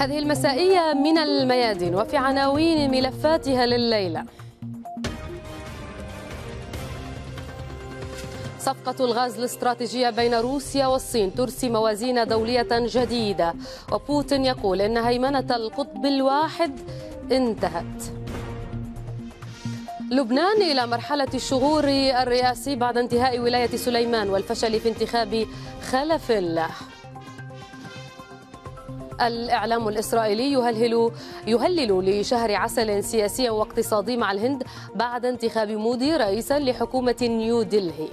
هذه المسائية من الميادين وفي عناوين ملفاتها لليلة صفقة الغاز الاستراتيجية بين روسيا والصين ترسي موازين دولية جديدة وبوتين يقول إن هيمنة القطب الواحد انتهت لبنان إلى مرحلة الشغور الرئاسي بعد انتهاء ولاية سليمان والفشل في انتخاب خلف الله الإعلام الإسرائيلي يهلهل يهلل لشهر عسل سياسي واقتصادي مع الهند بعد انتخاب مودي رئيسا لحكومة نيو دلهي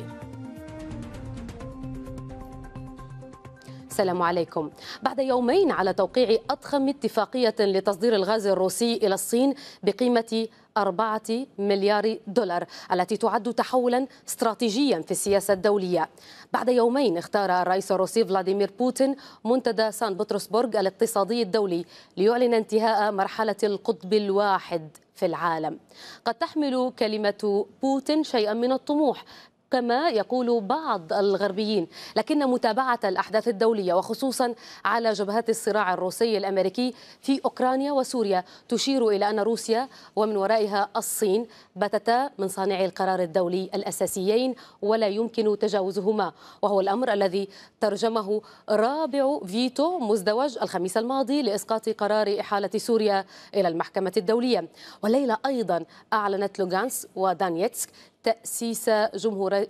السلام عليكم بعد يومين على توقيع أضخم اتفاقية لتصدير الغاز الروسي إلى الصين بقيمة أربعة مليار دولار التي تعد تحولا استراتيجيا في السياسة الدولية بعد يومين اختار الرئيس الروسي فلاديمير بوتين منتدى سان بطرسبرغ الاقتصادي الدولي ليعلن انتهاء مرحلة القطب الواحد في العالم قد تحمل كلمة بوتين شيئا من الطموح كما يقول بعض الغربيين لكن متابعة الأحداث الدولية وخصوصا على جبهات الصراع الروسي الأمريكي في أوكرانيا وسوريا تشير إلى أن روسيا ومن ورائها الصين باتتا من صانعي القرار الدولي الأساسيين ولا يمكن تجاوزهما وهو الأمر الذي ترجمه رابع فيتو مزدوج الخميس الماضي لإسقاط قرار إحالة سوريا إلى المحكمة الدولية والليلة أيضا أعلنت لوغانس ودانيتسك تأسيس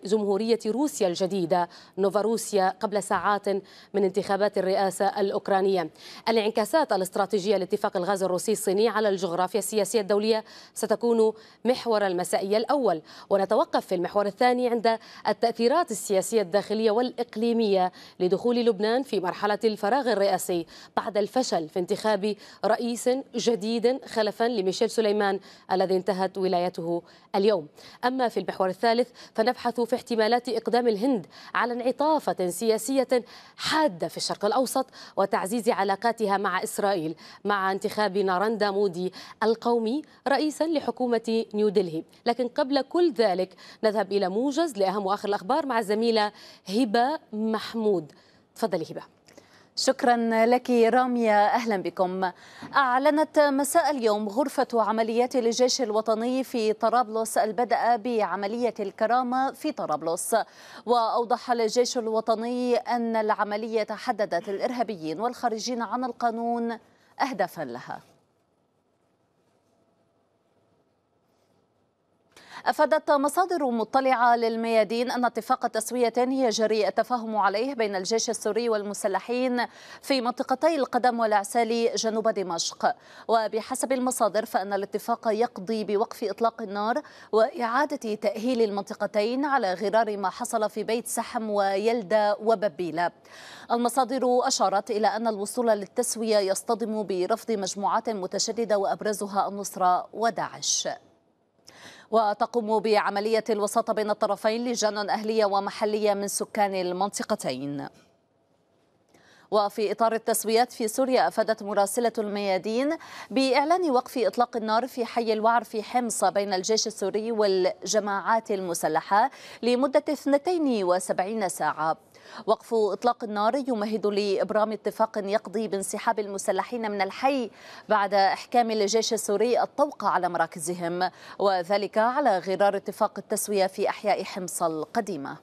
جمهورية روسيا الجديدة نوفاروسيا قبل ساعات من انتخابات الرئاسة الأوكرانية الانعكاسات الاستراتيجية لاتفاق الغاز الروسي الصيني على الجغرافيا السياسية الدولية ستكون محور المسائية الأول ونتوقف في المحور الثاني عند التأثيرات السياسية الداخلية والإقليمية لدخول لبنان في مرحلة الفراغ الرئاسي بعد الفشل في انتخاب رئيس جديد خلفا لميشيل سليمان الذي انتهت ولايته اليوم أما في المحور الثالث فنبحث في احتمالات إقدام الهند على انعطافة سياسية حادة في الشرق الأوسط وتعزيز علاقاتها مع إسرائيل مع انتخاب نارندا مودي القومي رئيسا لحكومة نيودلهي لكن قبل كل ذلك نذهب إلى موجز لأهم وآخر الأخبار مع الزميلة هبة محمود تفضلي هبه شكرا لك رامية أهلا بكم أعلنت مساء اليوم غرفة عمليات الجيش الوطني في طرابلس البدء بعملية الكرامة في طرابلس وأوضح الجيش الوطني أن العملية حددت الإرهابيين والخارجين عن القانون أهدافا لها أفادت مصادر مطلعة للميادين أن اتفاق تسوية يجري التفاهم عليه بين الجيش السوري والمسلحين في منطقتي القدم والعسال جنوب دمشق وبحسب المصادر فأن الاتفاق يقضي بوقف إطلاق النار وإعادة تأهيل المنطقتين على غرار ما حصل في بيت سحم ويلدا وببيلة المصادر أشارت إلى أن الوصول للتسوية يصطدم برفض مجموعات متشددة وأبرزها النصرة وداعش وتقوم بعملية الوساطة بين الطرفين لجان أهلية ومحلية من سكان المنطقتين وفي إطار التسويات في سوريا أفادت مراسلة الميادين بإعلان وقف إطلاق النار في حي الوعر في حمص بين الجيش السوري والجماعات المسلحة لمدة 72 ساعة وقف إطلاق النار يمهد لإبرام اتفاق يقضي بانسحاب المسلحين من الحي بعد إحكام الجيش السوري الطوق على مراكزهم وذلك على غرار اتفاق التسوية في أحياء حمص القديمة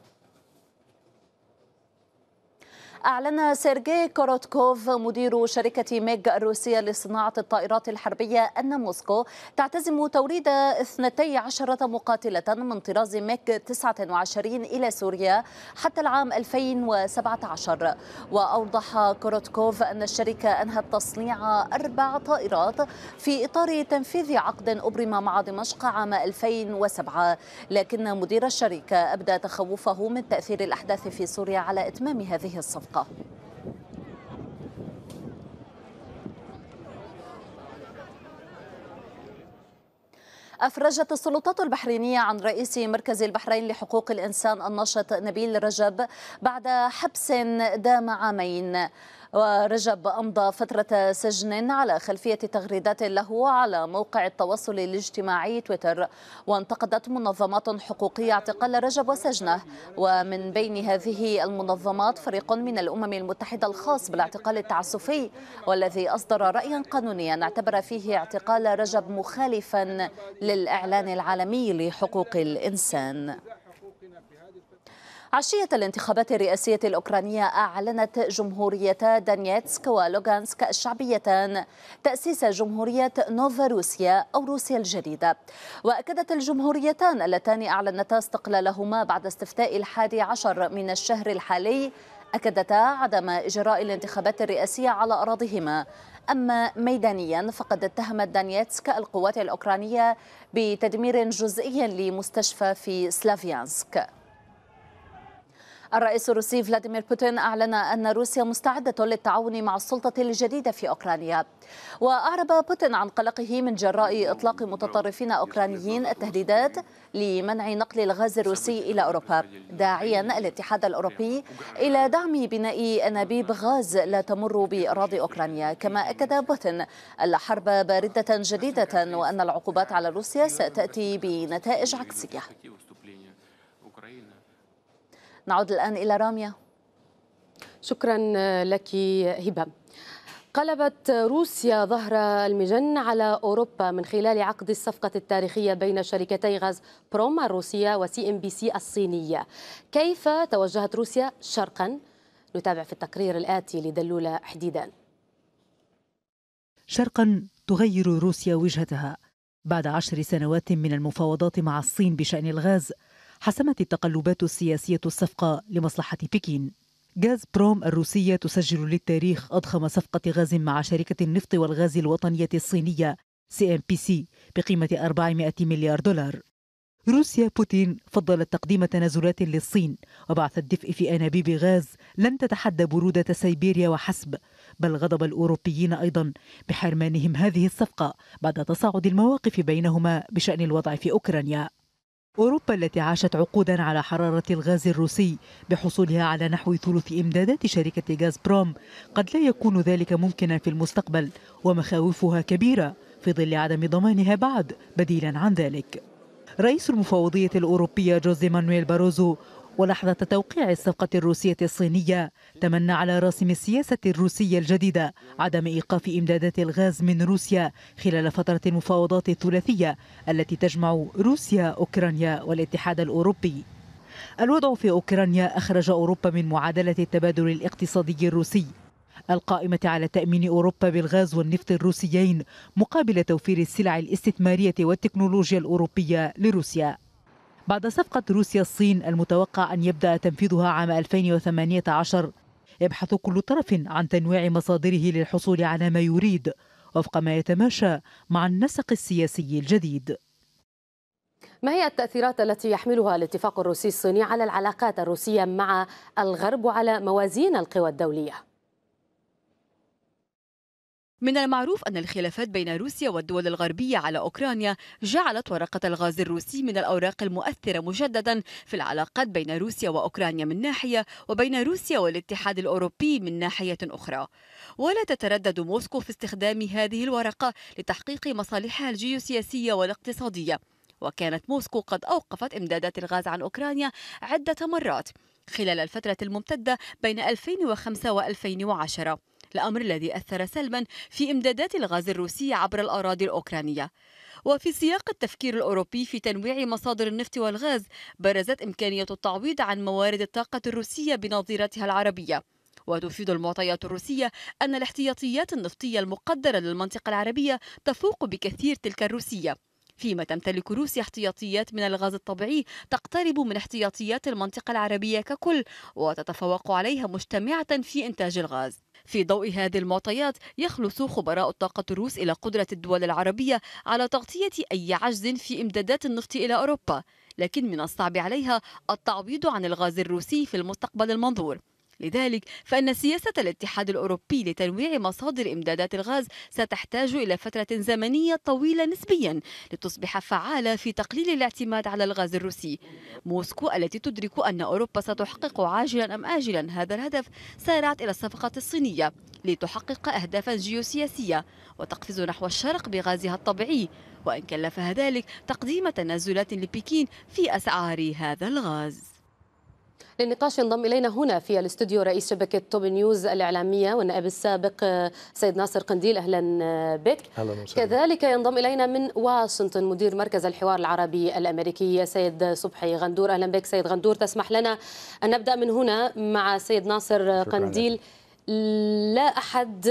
أعلن سيرجي كوروتكوف مدير شركة ميج الروسية لصناعة الطائرات الحربية أن موسكو تعتزم توريد 12 مقاتلة من طراز ميج 29 إلى سوريا حتى العام 2017 وأوضح كوروتكوف أن الشركة أنهت تصنيع أربع طائرات في إطار تنفيذ عقد أبرم مع دمشق عام 2007 لكن مدير الشركة أبدى تخوفه من تأثير الأحداث في سوريا على إتمام هذه الصفقة الثقة أفرجت السلطات البحرينية عن رئيس مركز البحرين لحقوق الإنسان الناشط نبيل رجب بعد حبس دام عامين ورجب أمضى فترة سجن على خلفية تغريدات له على موقع التواصل الاجتماعي تويتر وانتقدت منظمات حقوقية اعتقال رجب وسجنه ومن بين هذه المنظمات فريق من الأمم المتحدة الخاص بالاعتقال التعسفي والذي أصدر رأيا قانونيا اعتبر فيه اعتقال رجب مخالفا للإعلان العالمي لحقوق الإنسان عشية الانتخابات الرئاسية الأوكرانية أعلنت جمهوريتا دانيتسك ولوغانسك الشعبيتان تأسيس جمهورية نوفا روسيا أو روسيا الجديدة وأكدت الجمهوريتان اللتان أعلنتا استقلالهما بعد استفتاء الحادي عشر من الشهر الحالي أكدتا عدم إجراء الانتخابات الرئاسية على أراضيهما أما ميدانيا فقد اتهمت دانيتسك القوات الأوكرانية بتدمير جزئي لمستشفى في سلافيانسك الرئيس الروسي فلاديمير بوتين أعلن أن روسيا مستعدة للتعاون مع السلطة الجديدة في أوكرانيا وأعرب بوتين عن قلقه من جراء إطلاق متطرفين أوكرانيين التهديدات لمنع نقل الغاز الروسي إلى أوروبا داعيا الاتحاد الأوروبي إلى دعم بناء أنابيب غاز لا تمر بأراضي أوكرانيا كما أكد بوتين الحرب باردة جديدة وأن العقوبات على روسيا ستأتي بنتائج عكسية نعود الآن إلى راميا شكرا لك هبه قلبت روسيا ظهر المجن على اوروبا من خلال عقد الصفقه التاريخيه بين شركتي غاز بروم الروسيه وسي ام بي سي الصينيه. كيف توجهت روسيا شرقا؟ نتابع في التقرير الاتي لدلوله حديدان. شرقا تغير روسيا وجهتها بعد عشر سنوات من المفاوضات مع الصين بشان الغاز حسمت التقلبات السياسية الصفقة لمصلحة بكين غاز بروم الروسية تسجل للتاريخ أضخم صفقة غاز مع شركة النفط والغاز الوطنية الصينية سي ام بي سي بقيمة 400 مليار دولار روسيا بوتين فضلت تقديم تنازلات للصين وبعث الدفء في أنابيب غاز لن تتحدى برودة سيبيريا وحسب بل غضب الأوروبيين أيضا بحرمانهم هذه الصفقة بعد تصاعد المواقف بينهما بشأن الوضع في أوكرانيا أوروبا التي عاشت عقودا على حرارة الغاز الروسي بحصولها على نحو ثلث إمدادات شركة غاز بروم قد لا يكون ذلك ممكنا في المستقبل ومخاوفها كبيرة في ظل عدم ضمانها بعد بديلا عن ذلك رئيس المفوضية الأوروبية جوزي مانويل باروزو ولحظة توقيع الصفقة الروسية الصينية تمنى على راسم السياسة الروسية الجديدة عدم إيقاف إمدادات الغاز من روسيا خلال فترة المفاوضات الثلاثية التي تجمع روسيا أوكرانيا والاتحاد الأوروبي الوضع في أوكرانيا أخرج أوروبا من معادلة التبادل الاقتصادي الروسي القائمة على تأمين أوروبا بالغاز والنفط الروسيين مقابل توفير السلع الاستثمارية والتكنولوجيا الأوروبية لروسيا بعد صفقة روسيا الصين المتوقع أن يبدأ تنفيذها عام 2018 يبحث كل طرف عن تنويع مصادره للحصول على ما يريد وفق ما يتماشى مع النسق السياسي الجديد ما هي التأثيرات التي يحملها الاتفاق الروسي الصيني على العلاقات الروسية مع الغرب وعلى موازين القوى الدولية؟ من المعروف أن الخلافات بين روسيا والدول الغربية على أوكرانيا جعلت ورقة الغاز الروسي من الأوراق المؤثرة مجددا في العلاقات بين روسيا وأوكرانيا من ناحية وبين روسيا والاتحاد الأوروبي من ناحية أخرى ولا تتردد موسكو في استخدام هذه الورقة لتحقيق مصالحها الجيوسياسية والاقتصادية وكانت موسكو قد أوقفت إمدادات الغاز عن أوكرانيا عدة مرات خلال الفترة الممتدة بين 2005 و2010 الأمر الذي أثر سلبا في إمدادات الغاز الروسي عبر الأراضي الأوكرانية وفي سياق التفكير الأوروبي في تنويع مصادر النفط والغاز برزت إمكانية التعويض عن موارد الطاقة الروسية بنظيرتها العربية وتفيد المعطيات الروسية أن الاحتياطيات النفطية المقدرة للمنطقة العربية تفوق بكثير تلك الروسية فيما تمتلك روسيا احتياطيات من الغاز الطبيعي تقترب من احتياطيات المنطقة العربية ككل وتتفوق عليها مجتمعة في إنتاج الغاز في ضوء هذه المعطيات يخلص خبراء الطاقة الروس إلى قدرة الدول العربية على تغطية أي عجز في إمدادات النفط إلى أوروبا لكن من الصعب عليها التعويض عن الغاز الروسي في المستقبل المنظور لذلك فإن سياسة الاتحاد الأوروبي لتنويع مصادر إمدادات الغاز ستحتاج إلى فترة زمنية طويلة نسبيا لتصبح فعالة في تقليل الاعتماد على الغاز الروسي موسكو التي تدرك أن أوروبا ستحقق عاجلا أم آجلا هذا الهدف سارعت إلى الصفقة الصينية لتحقق أهدافا جيوسياسية وتقفز نحو الشرق بغازها الطبيعي وإن كلفها ذلك تقديم تنازلات لبكين في أسعار هذا الغاز للنقاش ينضم إلينا هنا في الاستوديو رئيس شبكة توب نيوز الإعلامية والنائب السابق آه، سيد ناصر قنديل أهلا آه، بك أهلا كذلك ينضم إلينا من واشنطن مدير مركز الحوار العربي الأمريكي سيد صبحي غندور أهلا بك سيد غندور تسمح لنا أن نبدأ من هنا مع سيد ناصر آه، قنديل لا أحد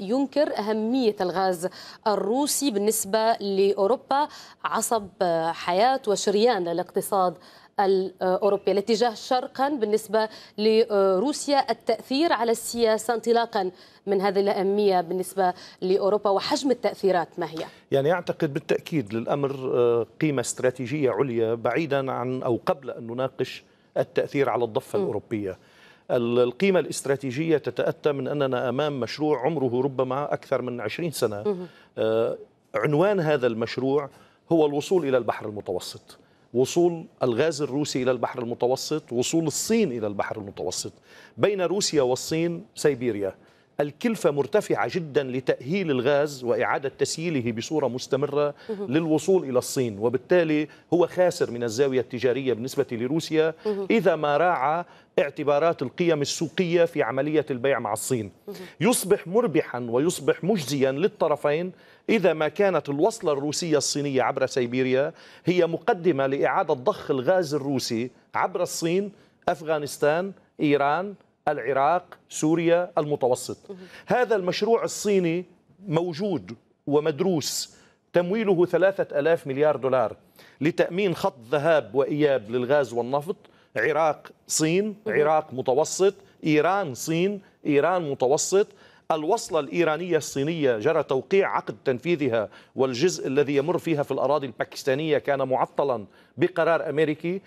ينكر أهمية الغاز الروسي بالنسبة لأوروبا عصب حياة وشريان الاقتصاد الأوروبية الاتجاه شرقا بالنسبة لروسيا التأثير على السياسة انطلاقا من هذه الأهمية بالنسبة لأوروبا وحجم التأثيرات ما هي؟ يعني أعتقد بالتأكيد للأمر آه، قيمة استراتيجية عليا بعيدا عن أو قبل أن نناقش التأثير على الضفة م. الأوروبية القيمة الاستراتيجية تتأتى من أننا أمام مشروع عمره ربما أكثر من 20 سنة آه، عنوان هذا المشروع هو الوصول إلى البحر المتوسط وصول الغاز الروسي إلى البحر المتوسط وصول الصين إلى البحر المتوسط بين روسيا والصين سيبيريا الكلفة مرتفعة جدا لتأهيل الغاز وإعادة تسييله بصورة مستمرة للوصول إلى الصين وبالتالي هو خاسر من الزاوية التجارية بالنسبة لروسيا إذا ما راعى اعتبارات القيم السوقية في عملية البيع مع الصين يصبح مربحا ويصبح مجزيا للطرفين إذا ما كانت الوصلة الروسية الصينية عبر سيبيريا هي مقدمة لإعادة ضخ الغاز الروسي عبر الصين أفغانستان إيران العراق سوريا المتوسط هذا المشروع الصيني موجود ومدروس تمويله ثلاثة ألاف مليار دولار لتأمين خط ذهاب وإياب للغاز والنفط عراق صين عراق متوسط إيران صين إيران متوسط الوصلة الإيرانية الصينية جرى توقيع عقد تنفيذها والجزء الذي يمر فيها في الأراضي الباكستانية كان معطلا بقرار أمريكي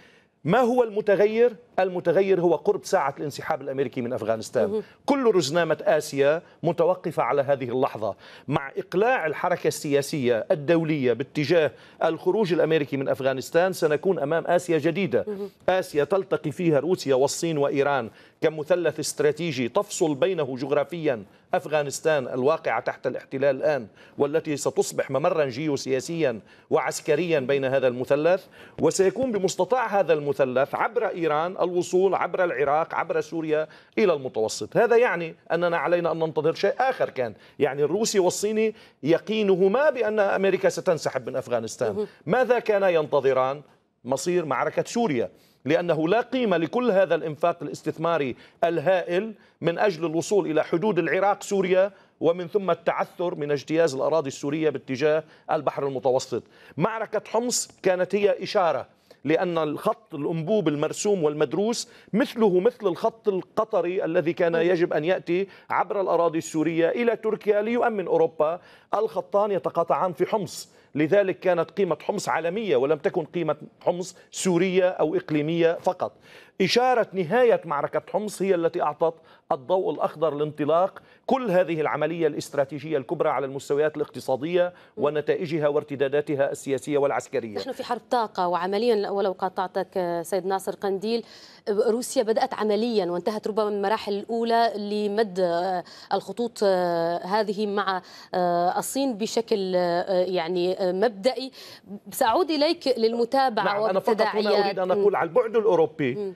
ما هو المتغير المتغير هو قرب ساعة الانسحاب الأمريكي من أفغانستان كل رزنامة آسيا متوقفة على هذه اللحظة مع إقلاع الحركة السياسية الدولية باتجاه الخروج الأمريكي من أفغانستان سنكون أمام آسيا جديدة آسيا تلتقي فيها روسيا والصين وإيران كمثلث استراتيجي تفصل بينه جغرافيا أفغانستان الواقعة تحت الاحتلال الآن والتي ستصبح ممرا جيوسياسيا وعسكريا بين هذا المثلث وسيكون بمستطاع هذا المثلث عبر إيران الوصول عبر العراق عبر سوريا إلى المتوسط هذا يعني أننا علينا أن ننتظر شيء آخر كان يعني الروسي والصيني يقينهما بأن أمريكا ستنسحب من أفغانستان ماذا كان ينتظران مصير معركة سوريا لأنه لا قيمة لكل هذا الإنفاق الاستثماري الهائل من أجل الوصول إلى حدود العراق سوريا ومن ثم التعثر من اجتياز الأراضي السورية باتجاه البحر المتوسط معركة حمص كانت هي إشارة لأن الخط الأنبوب المرسوم والمدروس مثله مثل الخط القطري الذي كان يجب أن يأتي عبر الأراضي السورية إلى تركيا ليؤمن أوروبا الخطان يتقاطعان في حمص لذلك كانت قيمة حمص عالمية ولم تكن قيمة حمص سورية أو إقليمية فقط إشارة نهاية معركة حمص هي التي أعطت الضوء الأخضر لانطلاق كل هذه العملية الاستراتيجية الكبرى على المستويات الاقتصادية ونتائجها وارتداداتها السياسية والعسكرية نحن في حرب طاقة وعمليا ولو قاطعتك سيد ناصر قنديل روسيا بدأت عمليا وانتهت ربما من المراحل الأولى لمد الخطوط هذه مع الصين بشكل يعني مبدئي سأعود إليك للمتابعة نعم أنا فقط هنا أريد أن أقول على البعد الأوروبي م.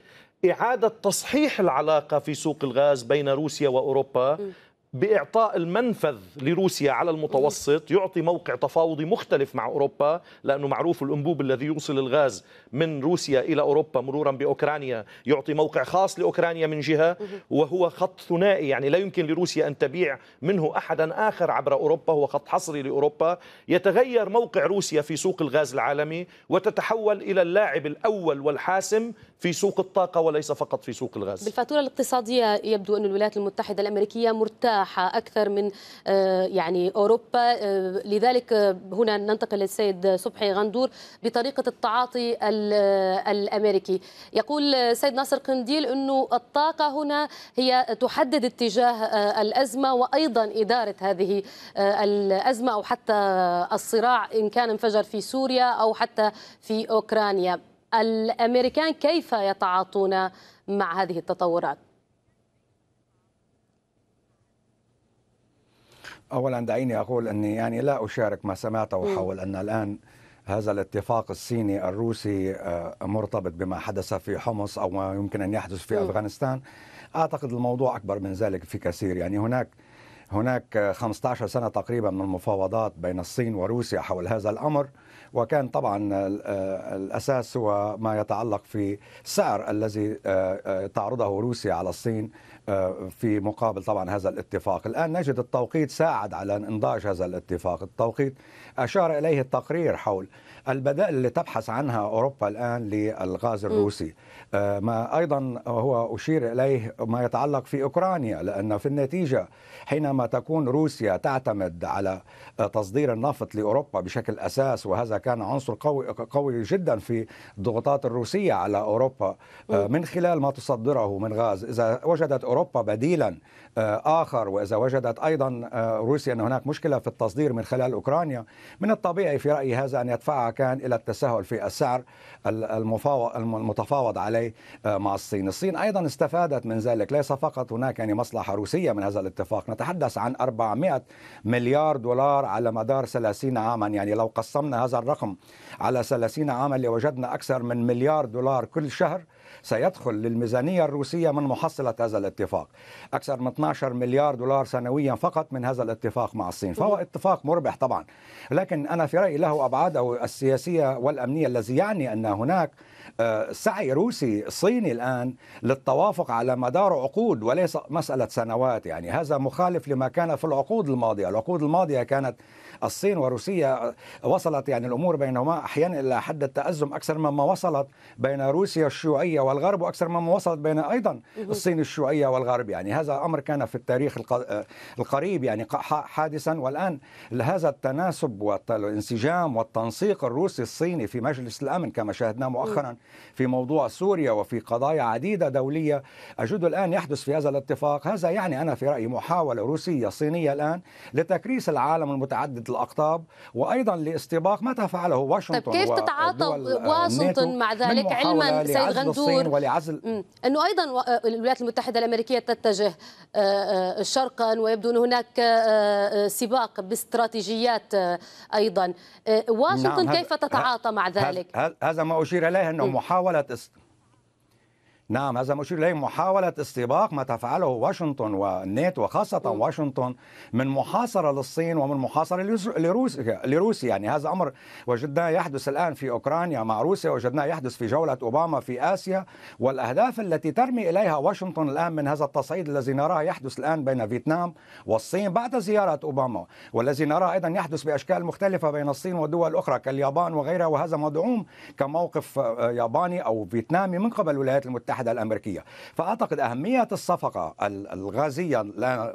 إعادة تصحيح العلاقة في سوق الغاز بين روسيا وأوروبا م. باعطاء المنفذ لروسيا على المتوسط يعطي موقع تفاوضي مختلف مع اوروبا لانه معروف الانبوب الذي يوصل الغاز من روسيا الى اوروبا مرورا باوكرانيا يعطي موقع خاص لاوكرانيا من جهه وهو خط ثنائي يعني لا يمكن لروسيا ان تبيع منه احدا اخر عبر اوروبا هو خط حصري لاوروبا يتغير موقع روسيا في سوق الغاز العالمي وتتحول الى اللاعب الاول والحاسم في سوق الطاقه وليس فقط في سوق الغاز بالفاتوره الاقتصاديه يبدو ان الولايات المتحده الامريكيه مرتاحه مساحه اكثر من آه، يعني اوروبا آه، لذلك آه، هنا ننتقل للسيد صبحي غندور بطريقه التعاطي الامريكي يقول سيد ناصر قنديل انه الطاقه هنا هي تحدد اتجاه الازمه وايضا اداره هذه الازمه او حتى الصراع ان كان انفجر في سوريا او حتى في اوكرانيا الامريكان كيف يتعاطون مع هذه التطورات اولا دعيني اقول اني يعني لا اشارك ما سمعته حول ان الان هذا الاتفاق الصيني الروسي آه، مرتبط بما حدث في حمص او ما يمكن ان يحدث في افغانستان اعتقد الموضوع اكبر من ذلك في كثير يعني هناك هناك 15 سنه تقريبا من المفاوضات بين الصين وروسيا حول هذا الامر وكان طبعا آه، الاساس هو ما يتعلق في السعر الذي آه، تعرضه روسيا على الصين في مقابل طبعا هذا الاتفاق الآن نجد التوقيت ساعد على انضاج هذا الاتفاق التوقيت أشار إليه التقرير حول البدائل اللي تبحث عنها أوروبا الآن للغاز الروسي آه، ما أيضا هو أشير إليه ما يتعلق في أوكرانيا لأن في النتيجة حينما تكون روسيا تعتمد على تصدير النفط لأوروبا بشكل أساس وهذا كان عنصر قوي, قوي جدا في الضغوطات الروسية على أوروبا آه، من خلال ما تصدره من غاز إذا وجدت أوروبا بديلا آه، آخر وإذا وجدت أيضا روسيا أن هناك مشكلة في التصدير من خلال أوكرانيا من الطبيعي في رأيي هذا أن يدفعها مكان الى التساهل في السعر المتفاوض عليه آه، مع الصين الصين ايضا استفادت من ذلك ليس فقط هناك يعني مصلحه روسيه من هذا الاتفاق نتحدث عن 400 مليار دولار على مدار 30 عاما يعني لو قسمنا هذا الرقم على 30 عاما لوجدنا اكثر من مليار دولار كل شهر سيدخل للميزانية الروسية من محصلة هذا الاتفاق أكثر من 12 مليار دولار سنويا فقط من هذا الاتفاق مع الصين فهو اتفاق مربح طبعا لكن أنا في رأيي له أبعاده السياسية والأمنية الذي يعني أن هناك آه، سعي روسي صيني الآن للتوافق على مدار عقود وليس مسألة سنوات يعني هذا مخالف لما كان في العقود الماضية العقود الماضية كانت الصين وروسيا وصلت يعني الامور بينهما احيانا الى حد التازم اكثر مما وصلت بين روسيا الشيوعيه والغرب واكثر مما وصلت بين ايضا الصين الشيوعيه والغرب يعني هذا امر كان في التاريخ القريب يعني حادثا والان هذا التناسب والانسجام والتنسيق الروسي الصيني في مجلس الامن كما شاهدناه مؤخرا في موضوع سوريا وفي قضايا عديده دوليه اجد الان يحدث في هذا الاتفاق هذا يعني انا في رايي محاوله روسيه صينيه الان لتكريس العالم المتعدد الأقطاب وأيضا لاستباق ما فعله واشنطن طيب كيف تتعاطى واشنطن مع ذلك علما سيد غندور ولعزل أنه أيضا آه، الولايات المتحدة الأمريكية تتجه آه، آه، شرقا ويبدو أن هناك سباق باستراتيجيات أيضا واشنطن نعم كيف تتعاطى مع ذلك هذا ما أشير إليه أنه محاولة نعم هذا ما أشير إليه محاولة استباق ما تفعله واشنطن والناتو وخاصة واشنطن من محاصرة للصين ومن محاصرة لروسيا لروسيا يعني هذا أمر وجدناه يحدث الآن في أوكرانيا مع روسيا وجدناه يحدث في جولة أوباما في آسيا والأهداف التي ترمي إليها واشنطن الآن من هذا التصعيد الذي نراه يحدث الآن بين فيتنام والصين بعد زيارة أوباما والذي نراه أيضا يحدث بأشكال مختلفة بين الصين ودول اخرى كاليابان وغيرها وهذا مدعوم كموقف آه، ياباني أو فيتنامي من قبل الولايات المتحدة المتحده الامريكيه فاعتقد اهميه الصفقه الغازيه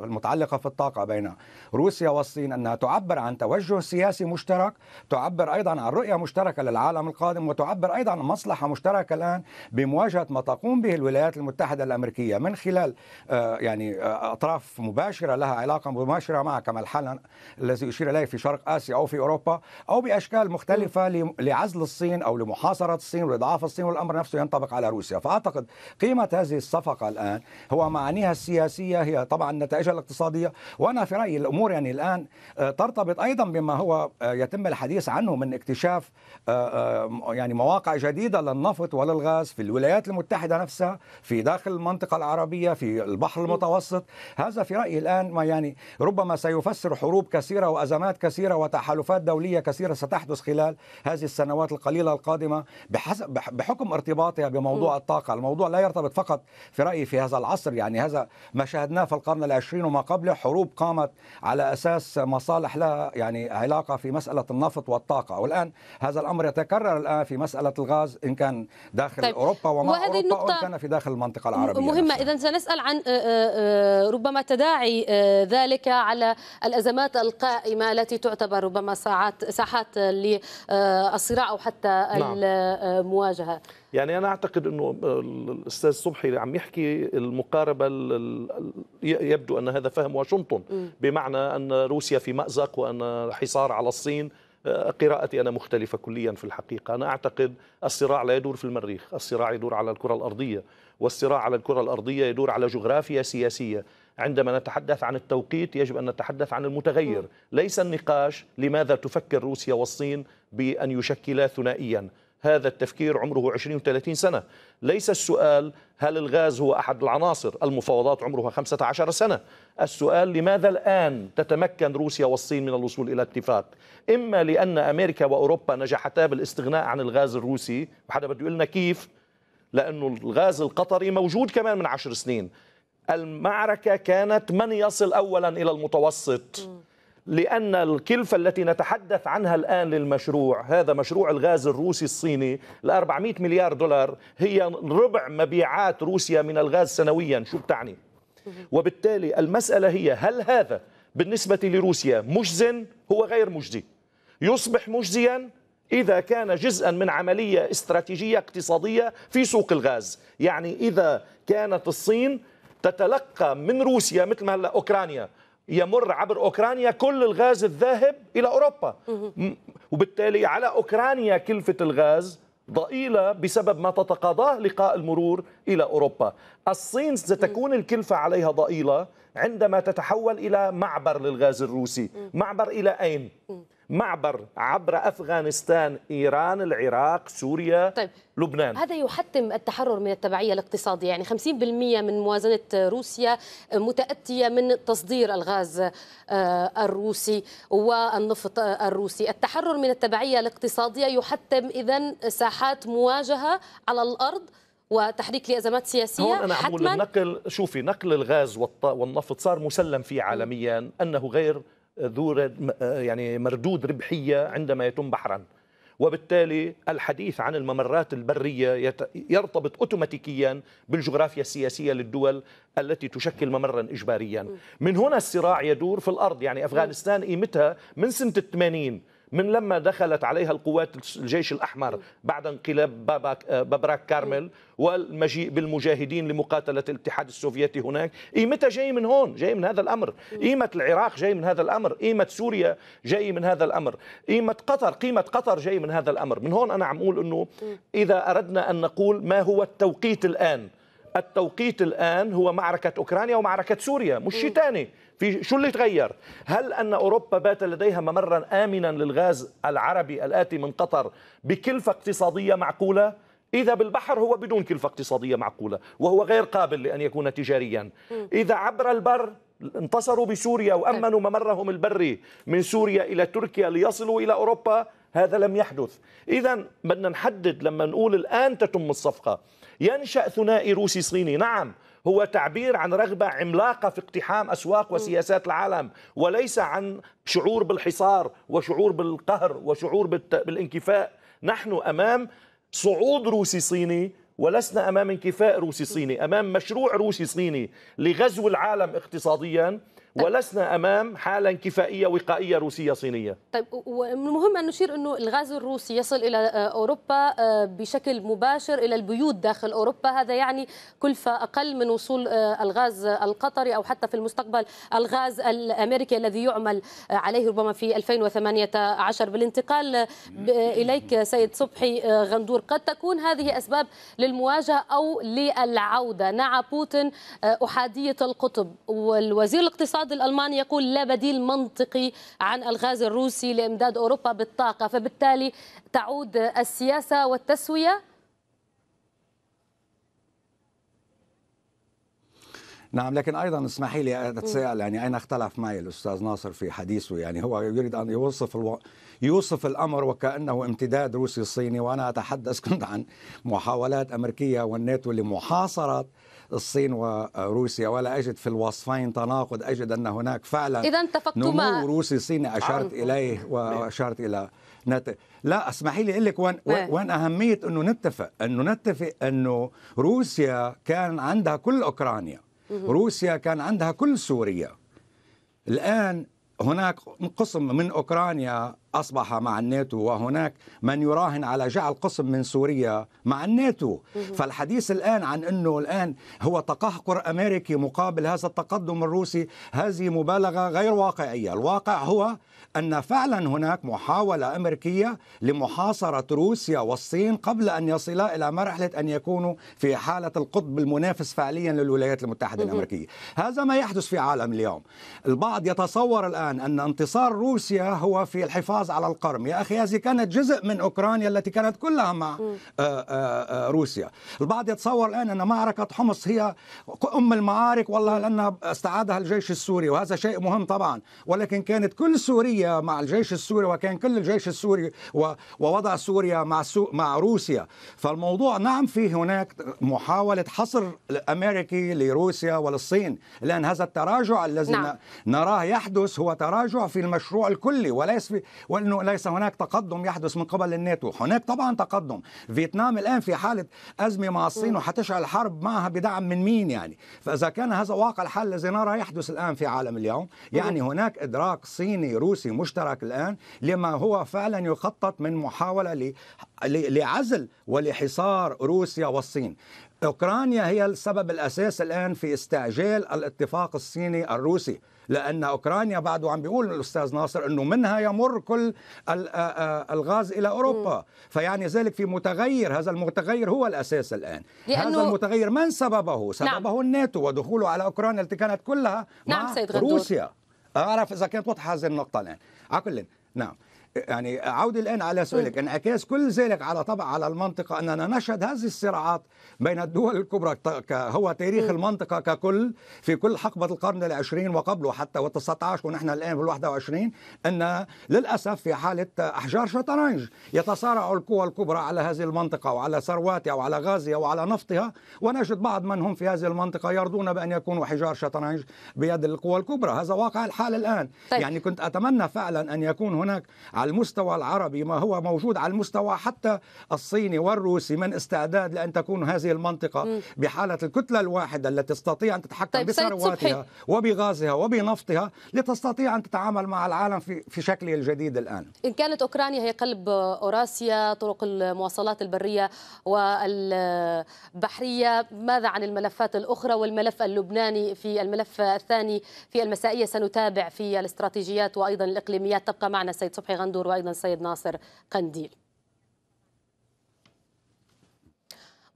المتعلقه في الطاقه بين روسيا والصين انها تعبر عن توجه سياسي مشترك تعبر ايضا عن رؤيه مشتركه للعالم القادم وتعبر ايضا عن مصلحه مشتركه الان بمواجهه ما تقوم به الولايات المتحده الامريكيه من خلال آه، يعني آه، اطراف مباشره لها علاقه مباشره معها كما الحال الذي اشير اليه في شرق اسيا او في اوروبا او باشكال مختلفه لعزل الصين او لمحاصره الصين واضعاف الصين والامر نفسه ينطبق على روسيا فاعتقد قيمة هذه الصفقة الآن هو معانيها السياسية هي طبعا نتائجها الاقتصادية وأنا في رأيي الأمور يعني الآن آه، ترتبط أيضا بما هو آه، يتم الحديث عنه من اكتشاف آه، يعني مواقع جديدة للنفط وللغاز في الولايات المتحدة نفسها في داخل المنطقة العربية في البحر المتوسط هذا في رأيي الآن ما يعني ربما سيفسر حروب كثيرة وأزمات كثيرة وتحالفات دولية كثيرة ستحدث خلال هذه السنوات القليلة القادمة بحسب بحكم ارتباطها بموضوع الطاقة الموضوع الموضوع لا يرتبط فقط في رأيي في هذا العصر يعني هذا ما شاهدناه في القرن العشرين وما قبله حروب قامت على أساس مصالح لها يعني علاقة في مسألة النفط والطاقة والآن هذا الأمر يتكرر الآن في مسألة الغاز إن كان داخل طيب. أوروبا وما وهذه أوروبا النقطة إن كان في داخل المنطقة العربية مهمة إذا سنسأل عن آه، آه، آه، ربما تداعي ذلك على الأزمات القائمة التي تعتبر ربما ساعات ساحات للصراع أو حتى نعم. المواجهة يعني أنا أعتقد أنه الأستاذ صبحي عم يحكي المقاربة يبدو أن هذا فهم واشنطن بمعنى أن روسيا في مأزق وأن حصار على الصين آه، قراءتي أنا مختلفة كليا في الحقيقة أنا أعتقد الصراع لا يدور في المريخ الصراع يدور على الكرة الأرضية والصراع على الكرة الأرضية يدور على جغرافيا سياسية عندما نتحدث عن التوقيت يجب أن نتحدث عن المتغير ليس النقاش لماذا تفكر روسيا والصين بأن يشكلا ثنائيا هذا التفكير عمره 20 و30 سنة ليس السؤال هل الغاز هو أحد العناصر المفاوضات عمرها 15 سنة السؤال لماذا الآن تتمكن روسيا والصين من الوصول إلى اتفاق إما لأن أمريكا وأوروبا نجحتا بالاستغناء عن الغاز الروسي وحدا بده يقول لنا كيف لأنه الغاز القطري موجود كمان من عشر سنين المعركة كانت من يصل أولا إلى المتوسط م. لأن الكلفة التي نتحدث عنها الآن للمشروع هذا مشروع الغاز الروسي الصيني ال 400 مليار دولار هي ربع مبيعات روسيا من الغاز سنويا شو بتعني وبالتالي المسألة هي هل هذا بالنسبة لروسيا مجز هو غير مجزي يصبح مجزيا إذا كان جزءا من عملية استراتيجية اقتصادية في سوق الغاز يعني إذا كانت الصين تتلقى من روسيا مثل ما هلا أوكرانيا يمر عبر اوكرانيا كل الغاز الذاهب الى اوروبا وبالتالي على اوكرانيا كلفه الغاز ضئيله بسبب ما تتقاضاه لقاء المرور الى اوروبا الصين ستكون الكلفه عليها ضئيله عندما تتحول الى معبر للغاز الروسي معبر الى اين معبر عبر افغانستان ايران العراق سوريا طيب. لبنان هذا يحتم التحرر من التبعيه الاقتصاديه يعني 50% من موازنه روسيا آه، متاتيه من تصدير الغاز آه، الروسي والنفط آه، الروسي التحرر من التبعيه الاقتصاديه يحتم اذا ساحات مواجهه على الارض وتحريك لازمات سياسيه هون انا عم النقل شوفي نقل الغاز والنفط صار مسلم فيه عالميا انه غير ذو آه، يعني مردود ربحيه عندما يتم بحرا وبالتالي الحديث عن الممرات البريه يرتبط اوتوماتيكيا بالجغرافيا السياسيه للدول التي تشكل ممرا اجباريا من هنا الصراع يدور في الارض يعني افغانستان قيمتها من سنه 80 من لما دخلت عليها القوات الجيش الأحمر بعد انقلاب بابراك كارمل والمجيء بالمجاهدين لمقاتلة الاتحاد السوفيتي هناك قيمتها جاي من هون جاي من هذا الأمر قيمة العراق جاي من هذا الأمر قيمة سوريا جاي من هذا الأمر قيمة قطر قيمة قطر جاي من هذا الأمر من هون أنا عم أقول أنه إذا أردنا أن نقول ما هو التوقيت الآن التوقيت الان هو معركه اوكرانيا ومعركه سوريا مش شيء ثاني في شو اللي تغير هل ان اوروبا بات لديها ممرا امنا للغاز العربي الاتي من قطر بكلفه اقتصاديه معقوله إذا بالبحر هو بدون كلفة اقتصادية معقولة وهو غير قابل لأن يكون تجاريا إذا عبر البر انتصروا بسوريا وأمنوا طيب. ممرهم البري من سوريا إلى تركيا ليصلوا إلى أوروبا هذا لم يحدث إذا بدنا نحدد لما نقول الآن تتم الصفقة ينشأ ثنائي روسي صيني نعم هو تعبير عن رغبة عملاقة في اقتحام أسواق وسياسات العالم وليس عن شعور بالحصار وشعور بالقهر وشعور بالانكفاء نحن أمام صعود روسي صيني ولسنا امام انكفاء روسي صيني، امام مشروع روسي صيني لغزو العالم اقتصاديا طيب. ولسنا امام حاله انكفائيه وقائيه روسيه صينيه طيب المهم ان نشير انه الغاز الروسي يصل الى آه، اوروبا آه، بشكل مباشر الى البيوت داخل اوروبا هذا يعني كلفه اقل من وصول آه، الغاز القطري او حتى في المستقبل الغاز الامريكي الذي يعمل عليه ربما في 2018 بالانتقال اليك سيد صبحي غندور قد تكون هذه اسباب للمواجهه او للعوده نعى بوتين احاديه القطب والوزير الاقتصادي الاقتصاد الألماني يقول لا بديل منطقي عن الغاز الروسي لإمداد أوروبا بالطاقة فبالتالي تعود السياسة والتسوية نعم لكن ايضا اسمحي لي اتساءل يعني اين اختلف معي الاستاذ ناصر في حديثه يعني هو يريد ان يوصف الو... يوصف الامر وكانه امتداد روسي صيني وانا اتحدث كنت عن محاولات امريكيه والناتو لمحاصره الصين وروسيا ولا أجد في الوصفين تناقض أجد أن هناك فعلا إذا اتفقتما نمو روسي صيني أشرت إليه وأشرت إلى نت... لا اسمحي لي اقول لك وين إيه. وين اهميه انه نتفق انه نتفق انه روسيا كان عندها كل اوكرانيا روسيا كان عندها كل سوريا الان هناك قسم من اوكرانيا أصبح مع الناتو وهناك من يراهن على جعل قسم من سوريا مع الناتو فالحديث الآن عن أنه الآن هو تقهقر أمريكي مقابل هذا التقدم الروسي هذه مبالغة غير واقعية الواقع هو أن فعلا هناك محاولة أمريكية لمحاصرة روسيا والصين قبل أن يصلا إلى مرحلة أن يكونوا في حالة القطب المنافس فعليا للولايات المتحدة الأمريكية هذا ما يحدث في عالم اليوم البعض يتصور الآن أن انتصار روسيا هو في الحفاظ الحفاظ على القرم يا أخي هذه كانت جزء من أوكرانيا التي كانت كلها مع آه، آه، آه، روسيا البعض يتصور الآن أن معركة حمص هي أم المعارك والله لأنها استعادها الجيش السوري وهذا شيء مهم طبعا ولكن كانت كل سوريا مع الجيش السوري وكان كل الجيش السوري ووضع سوريا مع سو مع روسيا فالموضوع نعم في هناك محاولة حصر أمريكي لروسيا وللصين لأن هذا التراجع الذي نعم. نراه يحدث هو تراجع في المشروع الكلي وليس في وانه ليس هناك تقدم يحدث من قبل الناتو هناك طبعا تقدم فيتنام الان في حاله ازمه مع الصين وحتشعل حرب معها بدعم من مين يعني فاذا كان هذا واقع الحال الذي نرى يحدث الان في عالم اليوم يعني هناك ادراك صيني روسي مشترك الان لما هو فعلا يخطط من محاوله لعزل ولحصار روسيا والصين اوكرانيا هي السبب الاساسي الان في استعجال الاتفاق الصيني الروسي لأن أوكرانيا بعد عم بيقول الأستاذ ناصر أنه منها يمر كل الغاز إلى أوروبا فيعني ذلك في متغير هذا المتغير هو الأساس الآن هذا المتغير من سببه؟ نعم. سببه نعم. الناتو ودخوله على أوكرانيا التي كانت كلها نعم مع سيد روسيا أعرف إذا كانت واضحة هذه النقطة الآن على كل نعم يعني أعود الآن على سؤالك انعكاس كل ذلك على طبع على المنطقة أننا نشهد هذه الصراعات بين الدول الكبرى هو تاريخ المنطقة ككل في كل حقبة القرن العشرين وقبله حتى وال19 ونحن الآن في ال21 أن للأسف في حالة أحجار شطرنج يتصارع القوى الكبرى على هذه المنطقة وعلى ثرواتها وعلى غازها وعلى نفطها ونجد بعض من هم في هذه المنطقة يرضون بأن يكونوا حجار شطرنج بيد القوى الكبرى هذا واقع الحال الآن طيب. يعني كنت أتمنى فعلا أن يكون هناك على المستوى العربي ما هو موجود على المستوى حتى الصيني والروسي من استعداد لأن تكون هذه المنطقة بحالة الكتلة الواحدة التي تستطيع أن تتحكم طيب بثرواتها وبغازها وبنفطها لتستطيع أن تتعامل مع العالم في, في شكله الجديد الآن إن كانت أوكرانيا هي قلب أوراسيا طرق المواصلات البرية والبحرية ماذا عن الملفات الأخرى والملف اللبناني في الملف الثاني في المسائية سنتابع في الاستراتيجيات وأيضا الإقليميات تبقى معنا سيد صبحي غندور قندور وايضا السيد ناصر قنديل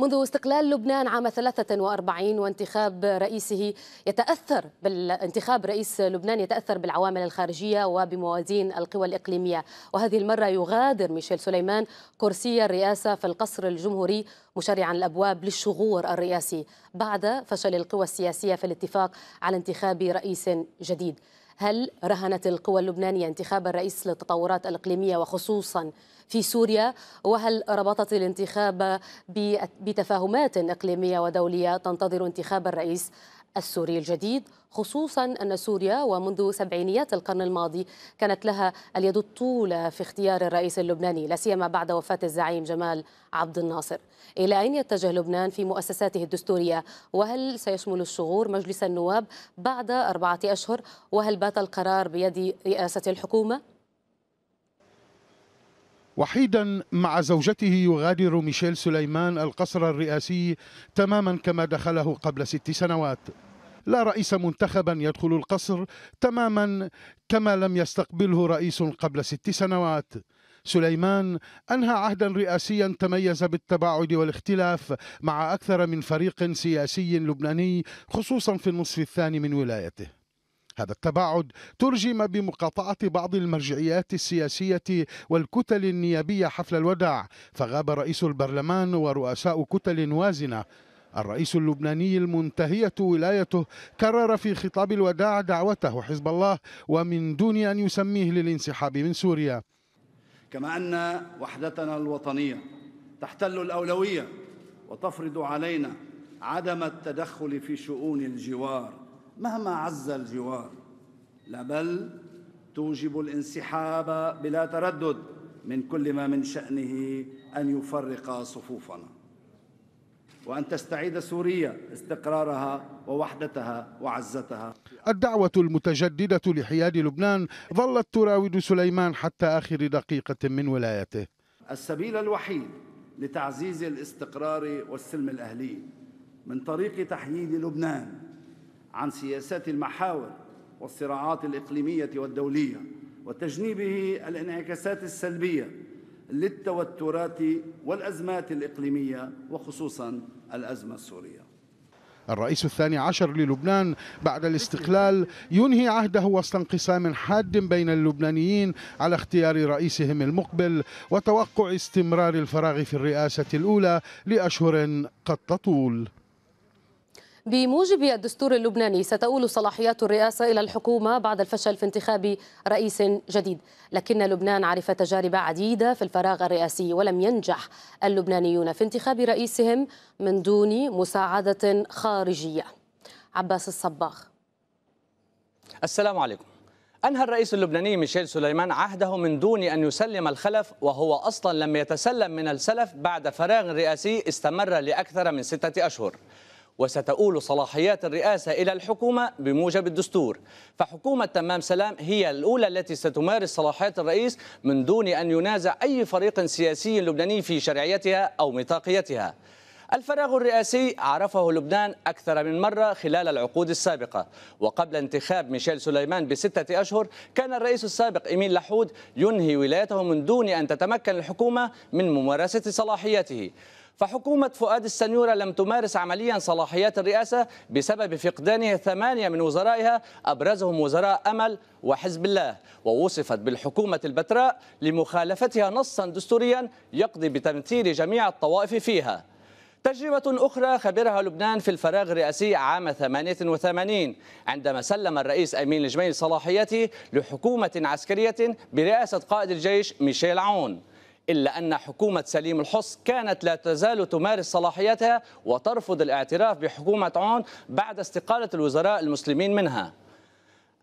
منذ استقلال لبنان عام 43 وانتخاب رئيسه يتأثر بالانتخاب رئيس لبنان يتأثر بالعوامل الخارجية وبموازين القوى الإقليمية وهذه المرة يغادر ميشيل سليمان كرسي الرئاسة في القصر الجمهوري مشرعا الأبواب للشغور الرئاسي بعد فشل القوى السياسية في الاتفاق على انتخاب رئيس جديد هل رهنت القوى اللبنانية انتخاب الرئيس للتطورات الإقليمية وخصوصا في سوريا وهل ربطت الانتخاب بتفاهمات إقليمية ودولية تنتظر انتخاب الرئيس السوري الجديد خصوصا أن سوريا ومنذ سبعينيات القرن الماضي كانت لها اليد الطولة في اختيار الرئيس اللبناني لا سيما بعد وفاة الزعيم جمال عبد الناصر إلى أين يتجه لبنان في مؤسساته الدستورية وهل سيشمل الشغور مجلس النواب بعد أربعة أشهر وهل بات القرار بيد رئاسة الحكومة وحيدا مع زوجته يغادر ميشيل سليمان القصر الرئاسي تماما كما دخله قبل ست سنوات لا رئيس منتخبا يدخل القصر تماما كما لم يستقبله رئيس قبل ست سنوات سليمان أنهى عهدا رئاسيا تميز بالتباعد والاختلاف مع أكثر من فريق سياسي لبناني خصوصا في النصف الثاني من ولايته هذا التباعد ترجم بمقاطعة بعض المرجعيات السياسية والكتل النيابية حفل الوداع فغاب رئيس البرلمان ورؤساء كتل وازنة الرئيس اللبناني المنتهية ولايته كرر في خطاب الوداع دعوته حزب الله ومن دون أن يسميه للانسحاب من سوريا كما أن وحدتنا الوطنية تحتل الأولوية وتفرض علينا عدم التدخل في شؤون الجوار مهما عز الجوار لا بل توجب الانسحاب بلا تردد من كل ما من شأنه أن يفرق صفوفنا وأن تستعيد سوريا استقرارها ووحدتها وعزتها الدعوة المتجددة لحياد لبنان ظلت تراود سليمان حتى آخر دقيقة من ولايته السبيل الوحيد لتعزيز الاستقرار والسلم الأهلي من طريق تحييد لبنان عن سياسات المحاور والصراعات الإقليمية والدولية وتجنيبه الانعكاسات السلبية للتوترات والأزمات الإقليمية وخصوصا الأزمة السورية الرئيس الثاني عشر للبنان بعد الاستقلال ينهي عهده وسط انقسام حاد بين اللبنانيين على اختيار رئيسهم المقبل وتوقع استمرار الفراغ في الرئاسة الأولى لأشهر قد تطول بموجب الدستور اللبناني ستؤول صلاحيات الرئاسة إلى الحكومة بعد الفشل في انتخاب رئيس جديد لكن لبنان عرف تجارب عديدة في الفراغ الرئاسي ولم ينجح اللبنانيون في انتخاب رئيسهم من دون مساعدة خارجية عباس الصباغ السلام عليكم أنهى الرئيس اللبناني ميشيل سليمان عهده من دون أن يسلم الخلف وهو أصلا لم يتسلم من السلف بعد فراغ رئاسي استمر لأكثر من ستة أشهر وستؤول صلاحيات الرئاسة إلى الحكومة بموجب الدستور فحكومة تمام سلام هي الأولى التي ستمارس صلاحيات الرئيس من دون أن ينازع أي فريق سياسي لبناني في شرعيتها أو ميثاقيتها الفراغ الرئاسي عرفه لبنان أكثر من مرة خلال العقود السابقة وقبل انتخاب ميشيل سليمان بستة أشهر كان الرئيس السابق إيميل لحود ينهي ولايته من دون أن تتمكن الحكومة من ممارسة صلاحياته فحكومة فؤاد السنيورة لم تمارس عمليا صلاحيات الرئاسة بسبب فقدانها ثمانية من وزرائها أبرزهم وزراء أمل وحزب الله ووصفت بالحكومة البتراء لمخالفتها نصا دستوريا يقضي بتمثيل جميع الطوائف فيها تجربة أخرى خبرها لبنان في الفراغ الرئاسي عام 88 عندما سلم الرئيس أمين الجميل صلاحيته لحكومة عسكرية برئاسة قائد الجيش ميشيل عون إلا أن حكومة سليم الحص كانت لا تزال تمارس صلاحياتها وترفض الاعتراف بحكومة عون بعد استقالة الوزراء المسلمين منها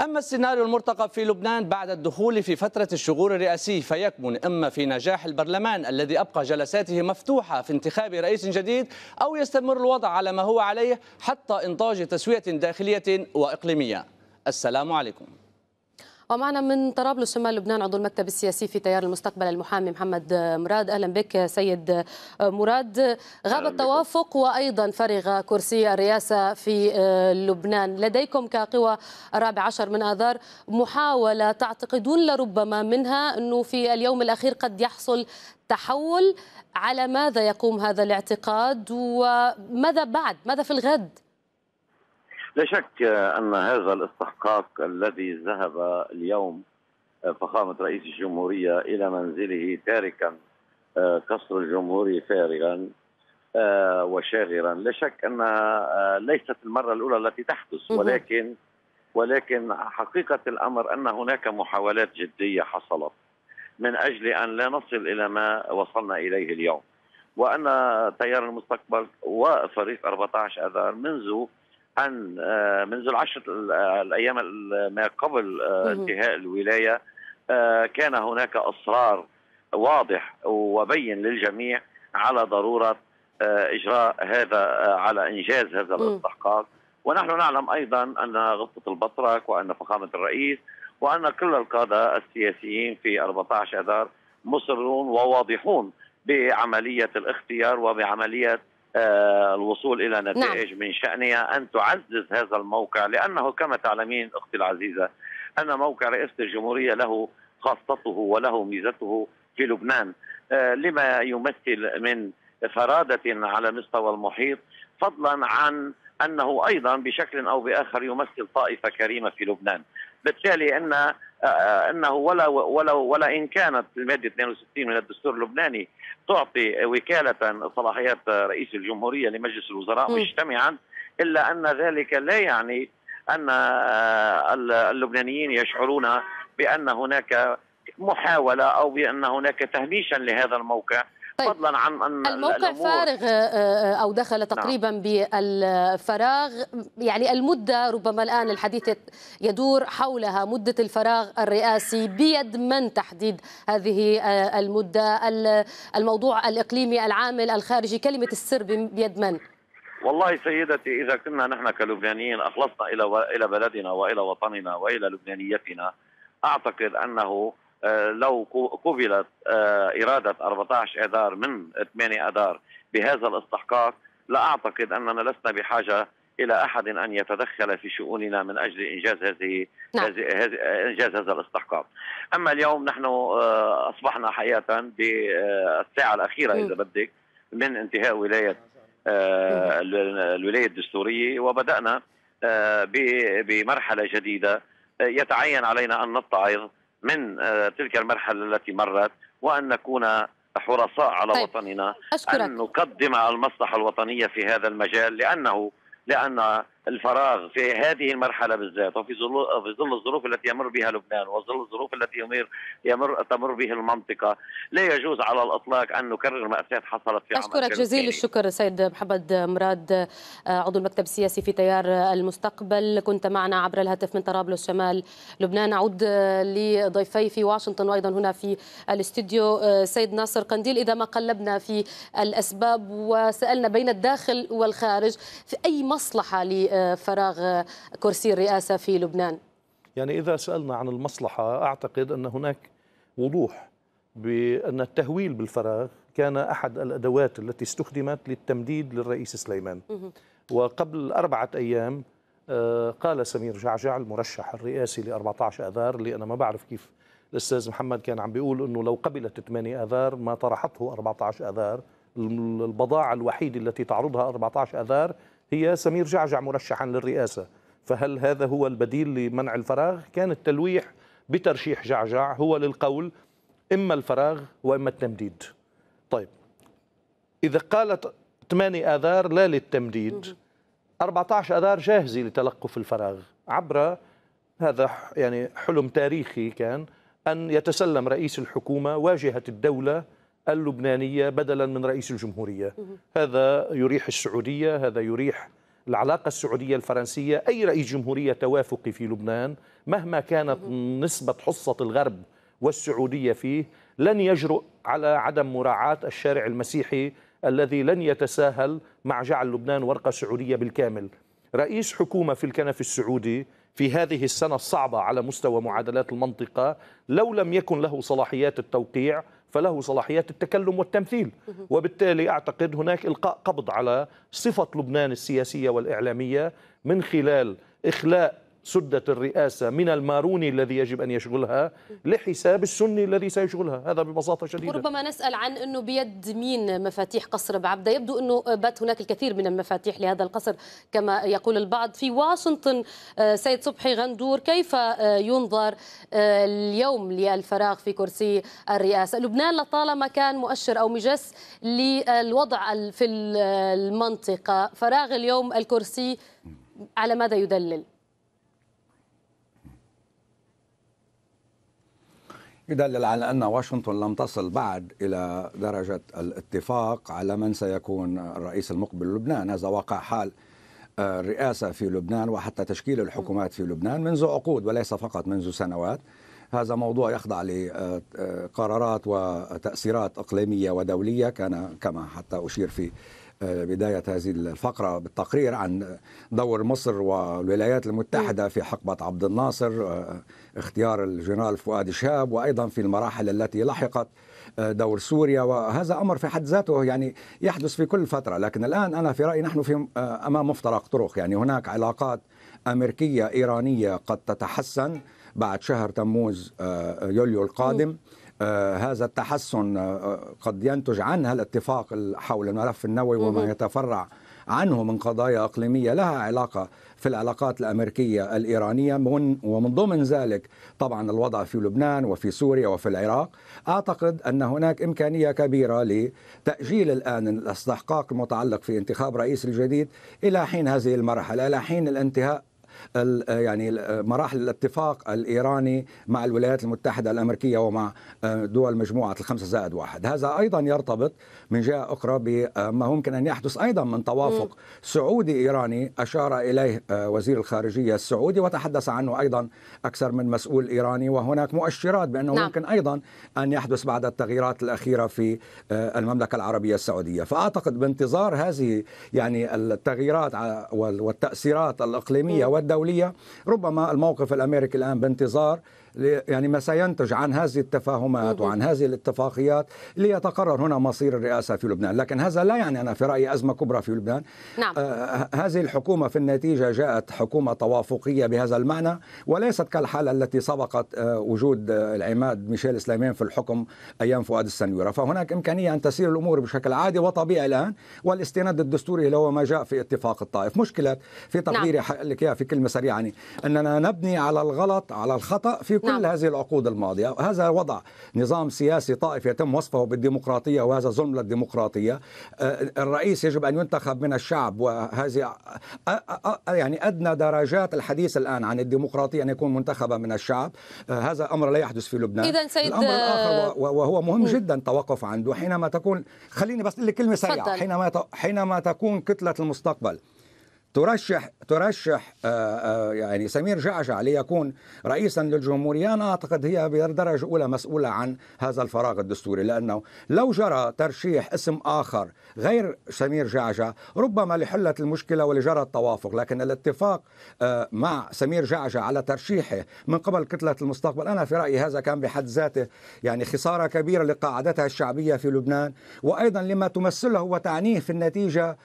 أما السيناريو المرتقب في لبنان بعد الدخول في فترة الشغور الرئاسي فيكمن إما في نجاح البرلمان الذي أبقى جلساته مفتوحة في انتخاب رئيس جديد أو يستمر الوضع على ما هو عليه حتى إنتاج تسوية داخلية وإقليمية السلام عليكم ومعنا من طرابلس شمال لبنان عضو المكتب السياسي في تيار المستقبل المحامي محمد مراد اهلا بك سيد مراد غاب التوافق وايضا فرغ كرسي الرئاسه في آه، لبنان لديكم كقوى الرابع عشر من اذار محاوله تعتقدون لربما منها انه في اليوم الاخير قد يحصل تحول على ماذا يقوم هذا الاعتقاد وماذا بعد ماذا في الغد لا شك ان هذا الاستحقاق الذي ذهب اليوم آه، فخامه رئيس الجمهوريه الى منزله تاركا قصر آه، الجمهوري فارغا آه، وشاغرا لا شك انها ليست المره الاولى التي تحدث ولكن ولكن حقيقه الامر ان هناك محاولات جديه حصلت من اجل ان لا نصل الى ما وصلنا اليه اليوم وان تيار المستقبل وفريق 14 اذار منذ ان آه، منذ العشر آه، الايام ما قبل آه، انتهاء الولايه كان هناك اصرار واضح وبين للجميع على ضروره اجراء هذا على انجاز هذا الاستحقاق ونحن نعلم ايضا ان غرفه البطرك وان فخامه الرئيس وان كل القاده السياسيين في 14 اذار مصرون وواضحون بعمليه الاختيار وبعمليه آه، الوصول الى نعم. نتائج نعم. من شانها ان تعزز هذا الموقع لانه كما تعلمين اختي العزيزه ان موقع رئاسه الجمهوريه له خاصته وله ميزته في لبنان آه، لما يمثل من فرادة على مستوى المحيط فضلا عن أنه أيضا بشكل أو بآخر يمثل طائفة كريمة في لبنان بالتالي أن آه، آه، انه ولا ولا ولا ان كانت الماده 62 من الدستور اللبناني تعطي وكاله صلاحيات رئيس الجمهوريه لمجلس الوزراء مجتمعا الا ان ذلك لا يعني ان آه، اللبنانيين يشعرون بان هناك محاوله او بان هناك تهميشا لهذا الموقع طيب فضلا عن ان الموقع فارغ آه، آه، او دخل نعم. تقريبا نعم. بالفراغ يعني المده ربما الان الحديث يدور حولها مده الفراغ الرئاسي بيد من تحديد هذه آه، المده الموضوع الاقليمي العامل الخارجي كلمه السر بيد من؟ والله سيدتي اذا كنا نحن كلبنانيين اخلصنا الى الى بلدنا والى وطننا والى لبنانيتنا اعتقد انه آه، لو قبلت آه، إرادة 14 أذار من 8 أذار بهذا الاستحقاق لا أعتقد أننا لسنا بحاجة إلى أحد أن يتدخل في شؤوننا من أجل إنجاز هذه, نعم. إنجاز هذا الاستحقاق أما اليوم نحن آه، أصبحنا حقيقة بالساعة الأخيرة إذا بدك من انتهاء ولاية الولاية الدستورية وبدأنا بمرحلة جديدة يتعين علينا أن نتعظ من آه، تلك المرحلة التي مرت وأن نكون حرصاء على طيب. وطننا أشكرك. أن نقدم المصلحة الوطنية في هذا المجال لأنه لأن الفراغ في هذه المرحله بالذات وفي في ظل الظروف التي يمر بها لبنان وظل الظروف التي يمر يمر تمر به المنطقه لا يجوز على الاطلاق ان نكرر ماساه حصلت في اشكرك جزيل الشكر سيد محمد مراد آه، عضو المكتب السياسي في تيار المستقبل كنت معنا عبر الهاتف من طرابلس شمال لبنان اعود آه، لضيفي في واشنطن وايضا هنا في الاستديو آه، سيد ناصر قنديل اذا ما قلبنا في الاسباب وسالنا بين الداخل والخارج في اي مصلحه فراغ كرسي الرئاسة في لبنان يعني إذا سألنا عن المصلحة أعتقد أن هناك وضوح بأن التهويل بالفراغ كان أحد الأدوات التي استخدمت للتمديد للرئيس سليمان وقبل أربعة أيام آه، قال سمير جعجع المرشح الرئاسي ل 14 آذار اللي أنا ما بعرف كيف الأستاذ محمد كان عم بيقول أنه لو قبلت 8 آذار ما طرحته 14 آذار البضاعة الوحيدة التي تعرضها 14 آذار هي سمير جعجع مرشحا للرئاسة فهل هذا هو البديل لمنع الفراغ؟ كان التلويح بترشيح جعجع هو للقول إما الفراغ وإما التمديد طيب إذا قالت 8 آذار لا للتمديد 14 آذار جاهزة لتلقف الفراغ عبر هذا يعني حلم تاريخي كان أن يتسلم رئيس الحكومة واجهة الدولة اللبنانية بدلا من رئيس الجمهورية هذا يريح السعودية هذا يريح العلاقة السعودية الفرنسية أي رئيس جمهورية توافقي في لبنان مهما كانت نسبة حصة الغرب والسعودية فيه لن يجرؤ على عدم مراعاة الشارع المسيحي الذي لن يتساهل مع جعل لبنان ورقة سعودية بالكامل رئيس حكومة في الكنف السعودي في هذه السنة الصعبة على مستوى معادلات المنطقة لو لم يكن له صلاحيات التوقيع فله صلاحيات التكلم والتمثيل وبالتالي أعتقد هناك إلقاء قبض على صفة لبنان السياسية والإعلامية من خلال إخلاء سدت الرئاسة من الماروني الذي يجب أن يشغلها لحساب السني الذي سيشغلها هذا ببساطة شديدة ربما نسأل عن أنه بيد مين مفاتيح قصر بعبدة يبدو أنه بات هناك الكثير من المفاتيح لهذا القصر كما يقول البعض في واشنطن آه، سيد صبحي غندور كيف آه، ينظر آه، اليوم للفراغ في كرسي الرئاسة لبنان لطالما كان مؤشر أو مجس للوضع في المنطقة فراغ اليوم الكرسي على ماذا يدلل؟ بدل على أن واشنطن لم تصل بعد إلى درجة الاتفاق على من سيكون الرئيس المقبل للبنان هذا واقع حال آه، الرئاسة في لبنان وحتى تشكيل الحكومات في لبنان منذ عقود وليس فقط منذ سنوات هذا موضوع يخضع لقرارات آه، آه، وتأثيرات إقليمية ودولية كان كما حتى أشير في بداية هذه الفقرة بالتقرير عن دور مصر والولايات المتحدة في حقبة عبد الناصر اختيار الجنرال فؤاد شهاب وايضا في المراحل التي لحقت آه، دور سوريا وهذا امر في حد ذاته يعني يحدث في كل فتره لكن الان انا في رايي نحن في آه، امام مفترق طرق يعني هناك علاقات امريكيه ايرانيه قد تتحسن بعد شهر تموز آه، يوليو القادم هذا التحسن قد ينتج عنها الاتفاق حول الملف النووي وما يتفرع عنه من قضايا اقليميه لها علاقه في العلاقات الامريكيه الايرانيه ومن ضمن ذلك طبعا الوضع في لبنان وفي سوريا وفي العراق اعتقد ان هناك امكانيه كبيره لتاجيل الان الاستحقاق المتعلق في انتخاب رئيس الجديد الى حين هذه المرحله الى حين الانتهاء آه، يعني آه، مراحل الاتفاق الايراني مع الولايات المتحده الامريكيه ومع آه، دول مجموعه الخمسه زائد واحد، هذا ايضا يرتبط من جهه اخرى بما ممكن ان يحدث ايضا من توافق سعودي ايراني اشار اليه وزير الخارجيه السعودي وتحدث عنه ايضا اكثر من مسؤول ايراني وهناك مؤشرات بانه نعم. ممكن ايضا ان يحدث بعد التغييرات الاخيره في المملكه العربيه السعوديه، فاعتقد بانتظار هذه يعني التغييرات والتاثيرات الاقليميه والدولية الدولية ربما الموقف الأمريكي الآن بانتظار يعني ما سينتج عن هذه التفاهمات وعن هذه الاتفاقيات ليتقرر هنا مصير الرئاسة في لبنان لكن هذا لا يعني أنا في رأيي أزمة كبرى في لبنان نعم. آه هذه الحكومة في النتيجة جاءت حكومة توافقية بهذا المعنى وليست كالحالة التي سبقت آه وجود آه العماد ميشيل سليمان في الحكم أيام فؤاد السنورة فهناك إمكانية أن تسير الأمور بشكل عادي وطبيعي الآن والاستناد الدستوري اللي هو ما جاء في اتفاق الطائف مشكلة في تقديري نعم. لك في كلمة سريعة يعني أننا نبني على الغلط على الخطأ في كل نعم. هذه العقود الماضية هذا وضع نظام سياسي طائفي يتم وصفه بالديمقراطية وهذا ظلم للديمقراطية آه، الرئيس يجب أن ينتخب من الشعب وهذه يعني أدنى درجات الحديث الآن عن الديمقراطية أن يكون منتخبا من الشعب آه، هذا أمر لا يحدث في لبنان إذا سيد الأمر الآخر وهو مهم جدا توقف عنده حينما تكون خليني بس لك كلمة سريعة حينما حينما تكون كتلة المستقبل ترشح ترشح آه، آه، يعني سمير جعجع ليكون رئيسا للجمهوريه انا اعتقد هي بدرجه اولى مسؤوله عن هذا الفراغ الدستوري لانه لو جرى ترشيح اسم اخر غير سمير جعجع ربما لحلت المشكله ولجرى التوافق لكن الاتفاق آه، مع سمير جعجع على ترشيحه من قبل كتله المستقبل انا في رايي هذا كان بحد ذاته يعني خساره كبيره لقاعدتها الشعبيه في لبنان وايضا لما تمثله وتعنيه في النتيجه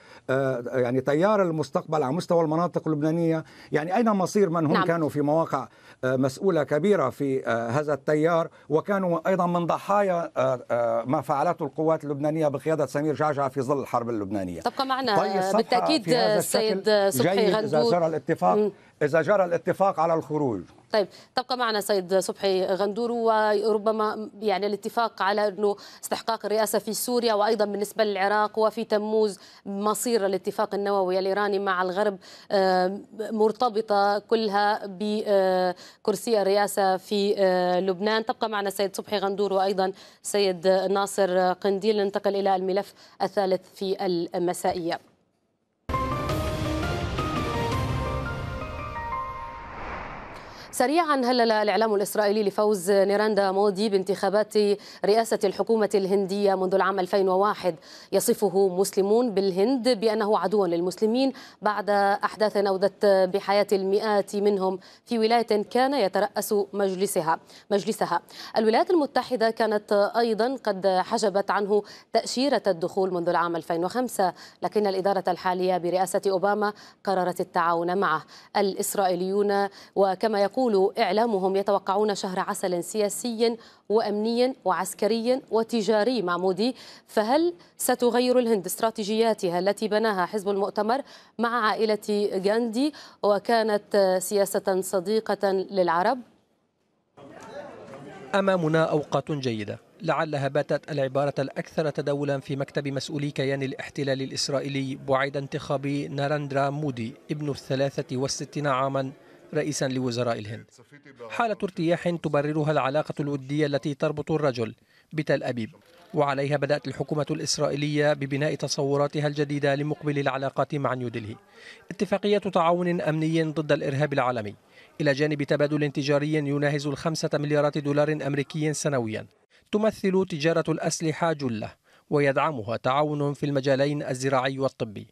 يعني تيار المستقبل على مستوى المناطق اللبنانية يعني أين مصير من هم نعم. كانوا في مواقع آه، مسؤولة كبيرة في آه، هذا التيار وكانوا أيضا من ضحايا آه، ما فعلته القوات اللبنانية بقيادة سمير جعجع في ظل الحرب اللبنانية تبقى معنا طيب، بالتأكيد السيد صبحي غندور الاتفاق م. اذا جرى الاتفاق على الخروج طيب تبقى معنا سيد صبحي غندور وربما يعني الاتفاق على انه استحقاق الرئاسه في سوريا وايضا بالنسبه للعراق وفي تموز مصير الاتفاق النووي الايراني مع الغرب آه، مرتبطه كلها بكرسي الرئاسه في آه، لبنان تبقى معنا سيد صبحي غندور وايضا سيد ناصر قنديل ننتقل الى الملف الثالث في المسائيه سريعا هلل الإعلام الإسرائيلي لفوز نيراندا مودي بانتخابات رئاسة الحكومة الهندية منذ العام 2001 يصفه مسلمون بالهند بأنه عدو للمسلمين بعد أحداث أودت بحياة المئات منهم في ولاية كان يترأس مجلسها مجلسها الولايات المتحدة كانت أيضا قد حجبت عنه تأشيرة الدخول منذ العام 2005 لكن الإدارة الحالية برئاسة أوباما قررت التعاون معه الإسرائيليون وكما يقول يقول إعلامهم يتوقعون شهر عسل سياسي وأمني وعسكري وتجاري مع مودي فهل ستغير الهند استراتيجياتها التي بناها حزب المؤتمر مع عائلة غاندي وكانت سياسة صديقة للعرب؟ أمامنا أوقات جيدة لعلها باتت العبارة الأكثر تداولا في مكتب مسؤولي كيان الاحتلال الإسرائيلي بعد انتخاب ناراندرا مودي ابن الثلاثة والستين عاما رئيسا لوزراء الهند حالة ارتياح تبررها العلاقة الودية التي تربط الرجل بتل أبيب وعليها بدأت الحكومة الإسرائيلية ببناء تصوراتها الجديدة لمقبل العلاقات مع نيودلهي اتفاقية تعاون أمني ضد الإرهاب العالمي إلى جانب تبادل تجاري يناهز الخمسة مليارات دولار أمريكي سنويا تمثل تجارة الأسلحة جلة ويدعمها تعاون في المجالين الزراعي والطبي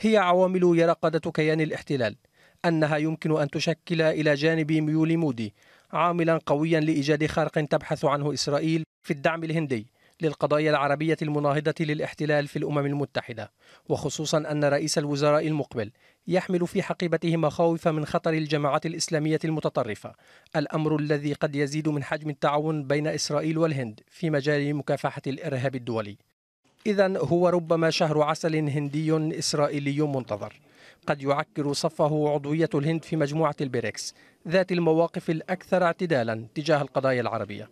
هي عوامل يرى قادة كيان الاحتلال أنها يمكن أن تشكل إلى جانب ميول مودي عاملا قويا لإيجاد خرق تبحث عنه إسرائيل في الدعم الهندي للقضايا العربية المناهضة للاحتلال في الأمم المتحدة وخصوصا أن رئيس الوزراء المقبل يحمل في حقيبته مخاوف من خطر الجماعات الإسلامية المتطرفة الأمر الذي قد يزيد من حجم التعاون بين إسرائيل والهند في مجال مكافحة الإرهاب الدولي إذا هو ربما شهر عسل هندي إسرائيلي منتظر قد يعكر صفه عضوية الهند في مجموعة البريكس ذات المواقف الأكثر اعتدالا تجاه القضايا العربية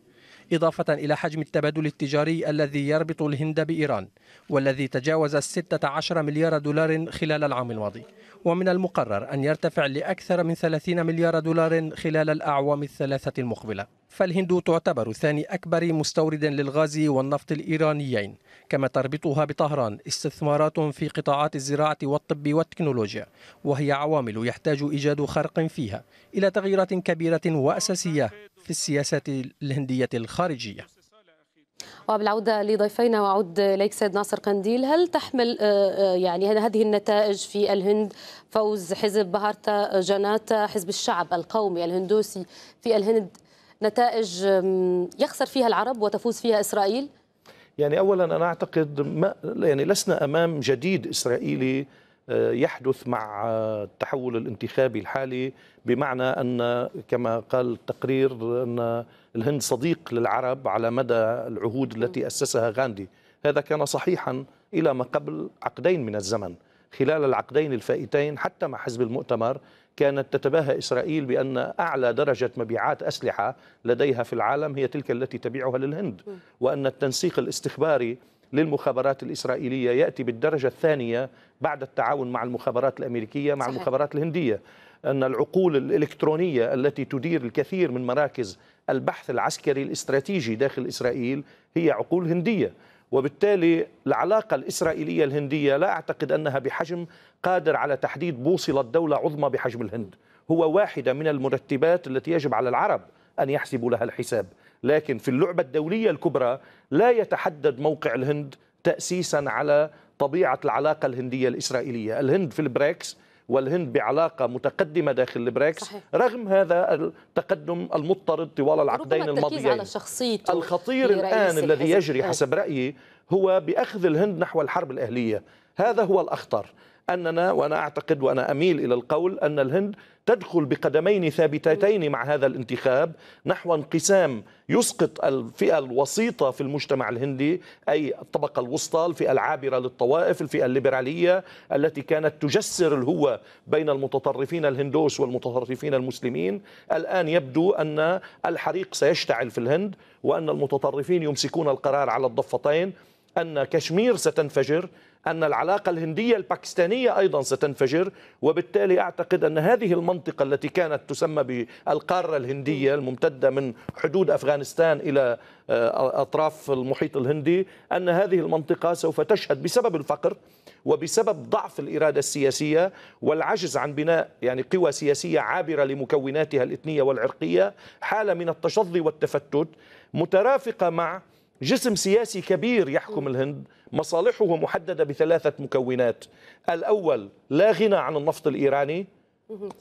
إضافة إلى حجم التبادل التجاري الذي يربط الهند بإيران والذي تجاوز 16 مليار دولار خلال العام الماضي ومن المقرر أن يرتفع لأكثر من 30 مليار دولار خلال الأعوام الثلاثة المقبلة فالهند تعتبر ثاني أكبر مستورد للغاز والنفط الإيرانيين كما تربطها بطهران استثمارات في قطاعات الزراعة والطب والتكنولوجيا وهي عوامل يحتاج إيجاد خرق فيها إلى تغييرات كبيرة وأساسية في السياسة الهندية الخارجية وبالعوده لضيفينا واعود اليك سيد ناصر قنديل هل تحمل آه، آه، يعني هذه النتائج في الهند فوز حزب بهارتا جناتا حزب الشعب القومي الهندوسي في الهند نتائج يخسر فيها العرب وتفوز فيها اسرائيل؟ يعني اولا انا اعتقد ما يعني لسنا امام جديد اسرائيلي يحدث مع التحول الانتخابي الحالي بمعنى ان كما قال التقرير ان الهند صديق للعرب على مدى العهود التي اسسها غاندي هذا كان صحيحا الى ما قبل عقدين من الزمن خلال العقدين الفائتين حتى مع حزب المؤتمر كانت تتباهى إسرائيل بأن أعلى درجة مبيعات أسلحة لديها في العالم هي تلك التي تبيعها للهند وأن التنسيق الاستخباري للمخابرات الإسرائيلية يأتي بالدرجة الثانية بعد التعاون مع المخابرات الأمريكية مع صحيح. المخابرات الهندية أن العقول الإلكترونية التي تدير الكثير من مراكز البحث العسكري الاستراتيجي داخل إسرائيل هي عقول هندية وبالتالي العلاقة الإسرائيلية الهندية لا أعتقد أنها بحجم قادر على تحديد بوصلة دولة عظمى بحجم الهند هو واحدة من المرتبات التي يجب على العرب أن يحسبوا لها الحساب لكن في اللعبة الدولية الكبرى لا يتحدد موقع الهند تأسيسا على طبيعة العلاقة الهندية الإسرائيلية الهند في البريكس والهند بعلاقه متقدمه داخل البريكس صحيح. رغم هذا التقدم المضطرد طوال العقدين الماضيين على شخصيته الخطير الان الذي يجري حسب رايي هو باخذ الهند نحو الحرب الاهليه هذا هو الاخطر اننا وانا اعتقد وانا اميل الى القول ان الهند تدخل بقدمين ثابتتين مع هذا الانتخاب نحو انقسام يسقط الفئة الوسيطة في المجتمع الهندي أي الطبقة الوسطى الفئة العابرة للطوائف الفئة الليبرالية التي كانت تجسر الهوة بين المتطرفين الهندوس والمتطرفين المسلمين الآن يبدو أن الحريق سيشتعل في الهند وأن المتطرفين يمسكون القرار على الضفتين أن كشمير ستنفجر أن العلاقة الهندية الباكستانية أيضا ستنفجر وبالتالي أعتقد أن هذه المنطقة التي كانت تسمى بالقارة الهندية الممتدة من حدود أفغانستان إلى آه، أطراف المحيط الهندي أن هذه المنطقة سوف تشهد بسبب الفقر وبسبب ضعف الإرادة السياسية والعجز عن بناء يعني قوى سياسية عابرة لمكوناتها الإثنية والعرقية حالة من التشظي والتفتت مترافقة مع جسم سياسي كبير يحكم الهند مصالحه محددة بثلاثة مكونات الأول لا غنى عن النفط الإيراني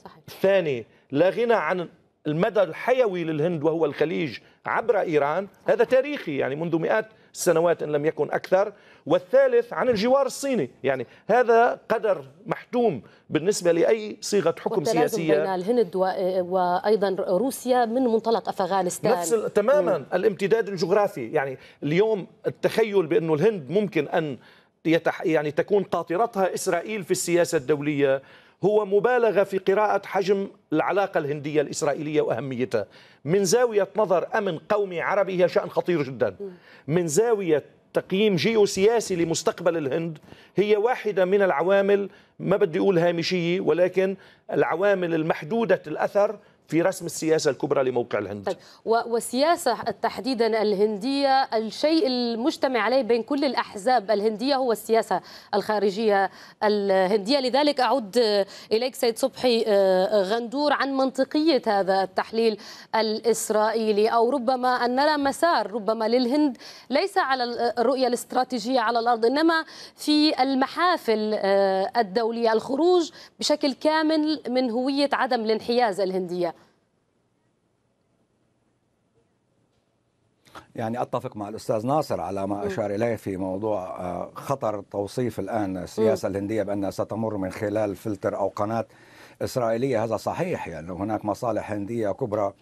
صحيح. الثاني لا غنى عن المدى الحيوي للهند وهو الخليج عبر إيران هذا تاريخي يعني منذ مئات السنوات إن لم يكن أكثر والثالث عن الجوار الصيني يعني هذا قدر محتوم بالنسبة لأي صيغة حكم سياسية بين الهند وأيضا روسيا من منطلق أفغانستان نفس تماما م. الامتداد الجغرافي يعني اليوم التخيل بأنه الهند ممكن أن يتح يعني تكون قاطرتها إسرائيل في السياسة الدولية هو مبالغه في قراءه حجم العلاقه الهنديه الاسرائيليه واهميتها من زاويه نظر امن قومي عربي هي شان خطير جدا من زاويه تقييم جيوسياسي لمستقبل الهند هي واحدة من العوامل ما بدي أقول هامشية ولكن العوامل المحدودة الأثر في رسم السياسه الكبرى لموقع الهند طيب والسياسه تحديدا الهنديه الشيء المجتمع عليه بين كل الاحزاب الهنديه هو السياسه الخارجيه الهنديه لذلك اعود اليك سيد صبحي آه، آه، غندور عن منطقيه هذا التحليل الاسرائيلي او ربما ان نرى مسار ربما للهند ليس على الرؤيه الاستراتيجيه على الارض انما في المحافل آه، الدوليه الخروج بشكل كامل من هويه عدم الانحياز الهنديه يعني اتفق مع الاستاذ ناصر على ما اشار اليه في موضوع آه، خطر توصيف الان السياسه الهنديه بانها ستمر من خلال فلتر او قناه اسرائيليه هذا صحيح يعني هناك مصالح هنديه كبرى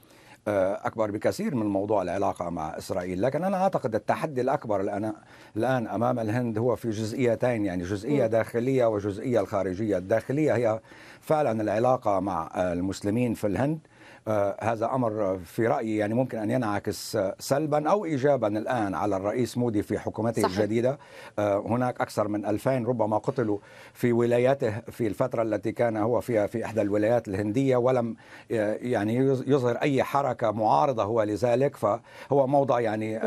آه، اكبر بكثير من موضوع العلاقه مع اسرائيل، لكن انا اعتقد التحدي الاكبر الان الان امام الهند هو في جزئيتين يعني جزئيه داخليه وجزئيه الخارجيه، الداخليه هي فعلا العلاقه مع المسلمين في الهند آه، هذا امر في رايي يعني ممكن ان ينعكس آه، سلبا او ايجابا الان على الرئيس مودي في حكومته صحيح. الجديده آه، هناك اكثر من 2000 ربما قتلوا في ولايته في الفتره التي كان هو فيها في احدى الولايات الهنديه ولم يعني يظهر اي حركه معارضه هو لذلك فهو موضع يعني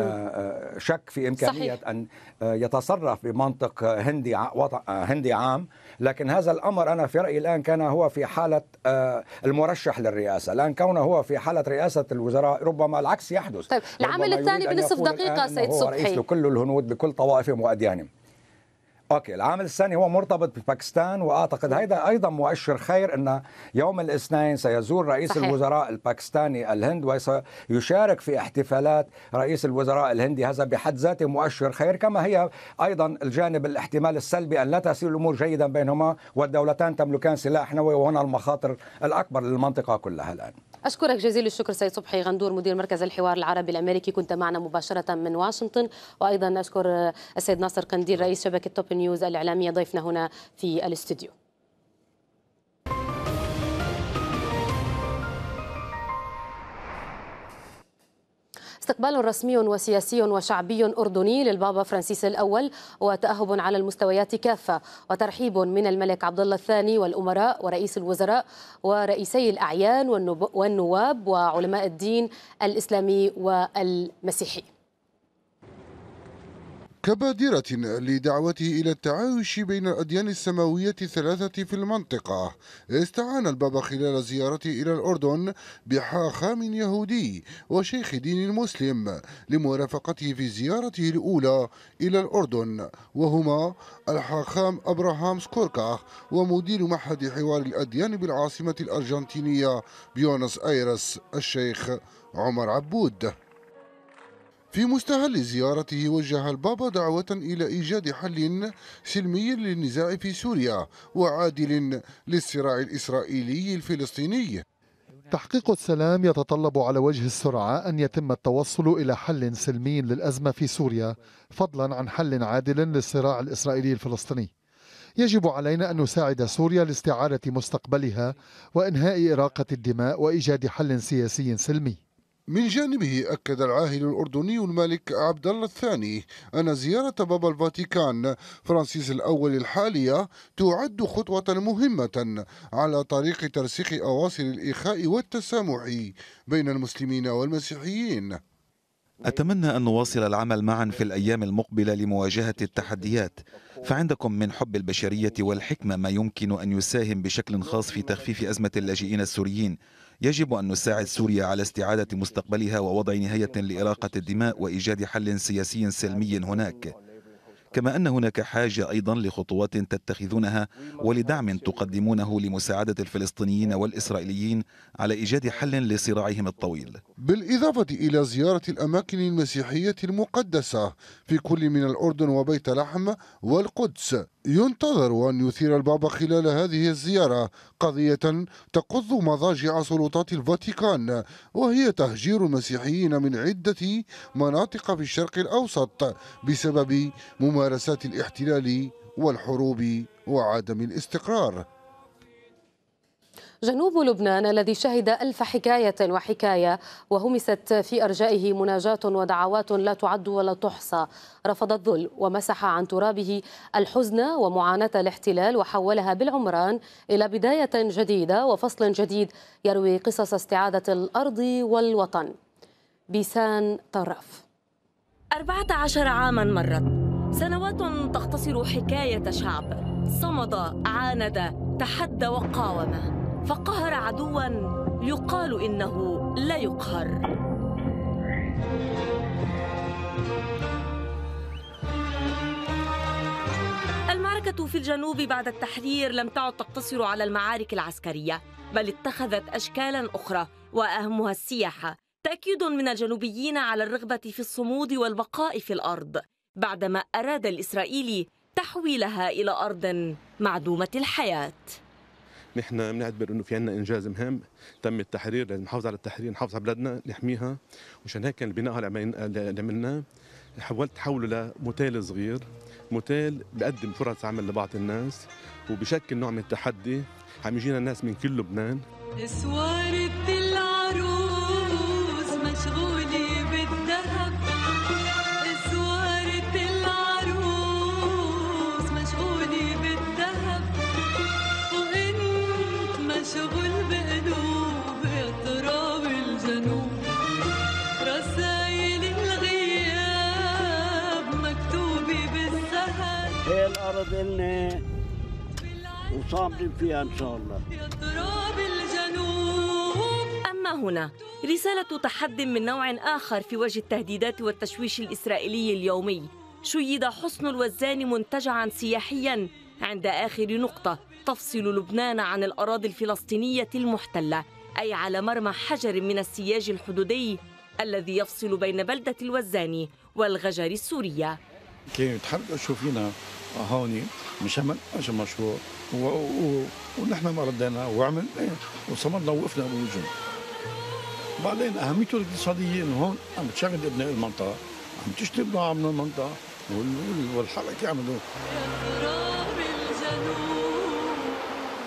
شك في امكانيه صحيح. ان يتصرف بمنطق هندي هندي عام لكن هذا الامر انا في رايي الان كان هو في حاله المرشح للرئاسه الان دعونا هو في حاله رئاسه الوزراء ربما العكس يحدث طيب العامل الثاني بنصف دقيقه سيد صبحي هو رئيس لكل الهنود لكل طوائفهم واديانهم اوكي العامل الثاني هو مرتبط بباكستان واعتقد هذا ايضا مؤشر خير ان يوم الاثنين سيزور رئيس صحيح. الوزراء الباكستاني الهند وسيشارك في احتفالات رئيس الوزراء الهندي هذا بحد ذاته مؤشر خير كما هي ايضا الجانب الاحتمال السلبي ان لا تسير الامور جيدا بينهما والدولتان تملكان سلاح نووي وهنا المخاطر الاكبر للمنطقه كلها الان أشكرك جزيل الشكر سيد صبحي غندور مدير مركز الحوار العربي الأمريكي كنت معنا مباشرة من واشنطن وأيضا أشكر السيد ناصر قنديل رئيس شبكة توب نيوز الإعلامية ضيفنا هنا في الاستوديو استقبال رسمي وسياسي وشعبي أردني للبابا فرانسيس الأول وتأهب على المستويات كافة وترحيب من الملك عبد الله الثاني والأمراء ورئيس الوزراء ورئيسي الأعيان والنواب وعلماء الدين الإسلامي والمسيحي كبادرة لدعوته إلى التعايش بين الأديان السماوية الثلاثة في المنطقة استعان البابا خلال زيارته إلى الأردن بحاخام يهودي وشيخ دين مسلم لمرافقته في زيارته الأولى إلى الأردن وهما الحاخام أبراهام سكوركا ومدير معهد حوار الأديان بالعاصمة الأرجنتينية بيونس آيرس الشيخ عمر عبود في مستهل زيارته وجه البابا دعوة إلى إيجاد حل سلمي للنزاع في سوريا وعادل للصراع الإسرائيلي الفلسطيني تحقيق السلام يتطلب على وجه السرعة أن يتم التوصل إلى حل سلمي للأزمة في سوريا فضلا عن حل عادل للصراع الإسرائيلي الفلسطيني يجب علينا أن نساعد سوريا لاستعادة مستقبلها وإنهاء إراقة الدماء وإيجاد حل سياسي سلمي من جانبه أكد العاهل الأردني الملك عبد الله الثاني أن زيارة بابا الفاتيكان فرانسيس الأول الحالية تعد خطوة مهمة على طريق ترسيخ أواصر الإخاء والتسامح بين المسلمين والمسيحيين أتمنى أن نواصل العمل معا في الأيام المقبلة لمواجهة التحديات فعندكم من حب البشرية والحكمة ما يمكن أن يساهم بشكل خاص في تخفيف أزمة اللاجئين السوريين يجب أن نساعد سوريا على استعادة مستقبلها ووضع نهاية لإراقة الدماء وإيجاد حل سياسي سلمي هناك كما أن هناك حاجة أيضا لخطوات تتخذونها ولدعم تقدمونه لمساعدة الفلسطينيين والإسرائيليين على إيجاد حل لصراعهم الطويل بالإضافة إلى زيارة الأماكن المسيحية المقدسة في كل من الأردن وبيت لحم والقدس ينتظر أن يثير البابا خلال هذه الزيارة قضية تقض مضاجع سلطات الفاتيكان وهي تهجير المسيحيين من عدة مناطق في الشرق الأوسط بسبب ممارسات الاحتلال والحروب وعدم الاستقرار جنوب لبنان الذي شهد ألف حكاية وحكاية وهمست في أرجائه مناجات ودعوات لا تعد ولا تحصى رفض الذل ومسح عن ترابه الحزن ومعاناة الاحتلال وحولها بالعمران إلى بداية جديدة وفصل جديد يروي قصص استعادة الأرض والوطن بيسان طرف 14 عاما مرت سنوات تختصر حكاية شعب صمد عاند تحدى وقاوم فقهر عدوا يقال انه لا يقهر المعركة في الجنوب بعد التحرير لم تعد تقتصر على المعارك العسكرية بل اتخذت أشكالا أخرى وأهمها السياحة تأكيد من الجنوبيين على الرغبة في الصمود والبقاء في الأرض بعدما أراد الإسرائيلي تحويلها إلى أرض معدومة الحياة نحن بنعتبر انه في عندنا انجاز مهم تم التحرير لازم نحافظ على التحرير نحافظ على بلادنا نحميها مشان هيك كان البناء اللي عملناه حولت تحوله لموتيل صغير موتيل بقدم فرص عمل لبعض الناس وبشكل نوع من التحدي عم يجينا الناس من كل لبنان اسوار العروس مشغول الأرض اللي مصابين فيها إن شاء الله أما هنا رسالة تحد من نوع آخر في وجه التهديدات والتشويش الإسرائيلي اليومي شيد حصن الوزان منتجعا سياحيا عند آخر نقطة تفصل لبنان عن الأراضي الفلسطينية المحتلة أي على مرمى حجر من السياج الحدودي الذي يفصل بين بلدة الوزاني والغجر السورية كانوا يتحركوا شو فينا هوني مش اجى مشروع ونحن ما ردينا وعمل وصمدنا ووقفنا بالهجوم بعدين اهميته الاقتصاديه انه هون عم تشغل ابناء المنطقه عم تشتري بضاعه من المنطقه والحركه عملوا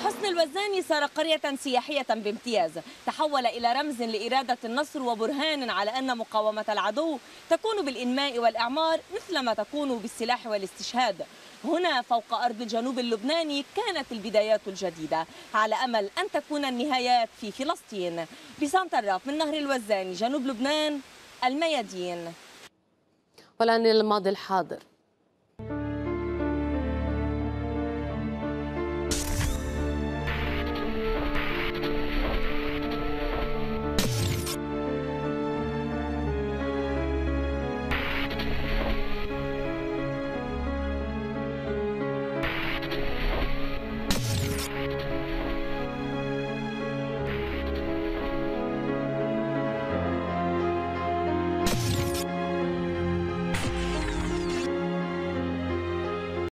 حسن الوزاني صار قرية سياحية بامتياز تحول إلى رمز لإرادة النصر وبرهان على أن مقاومة العدو تكون بالإنماء والإعمار مثلما تكون بالسلاح والاستشهاد هنا فوق أرض الجنوب اللبناني كانت البدايات الجديدة على أمل أن تكون النهايات في فلسطين بيسان طراف من نهر الوزاني جنوب لبنان الميادين والآن الماضي الحاضر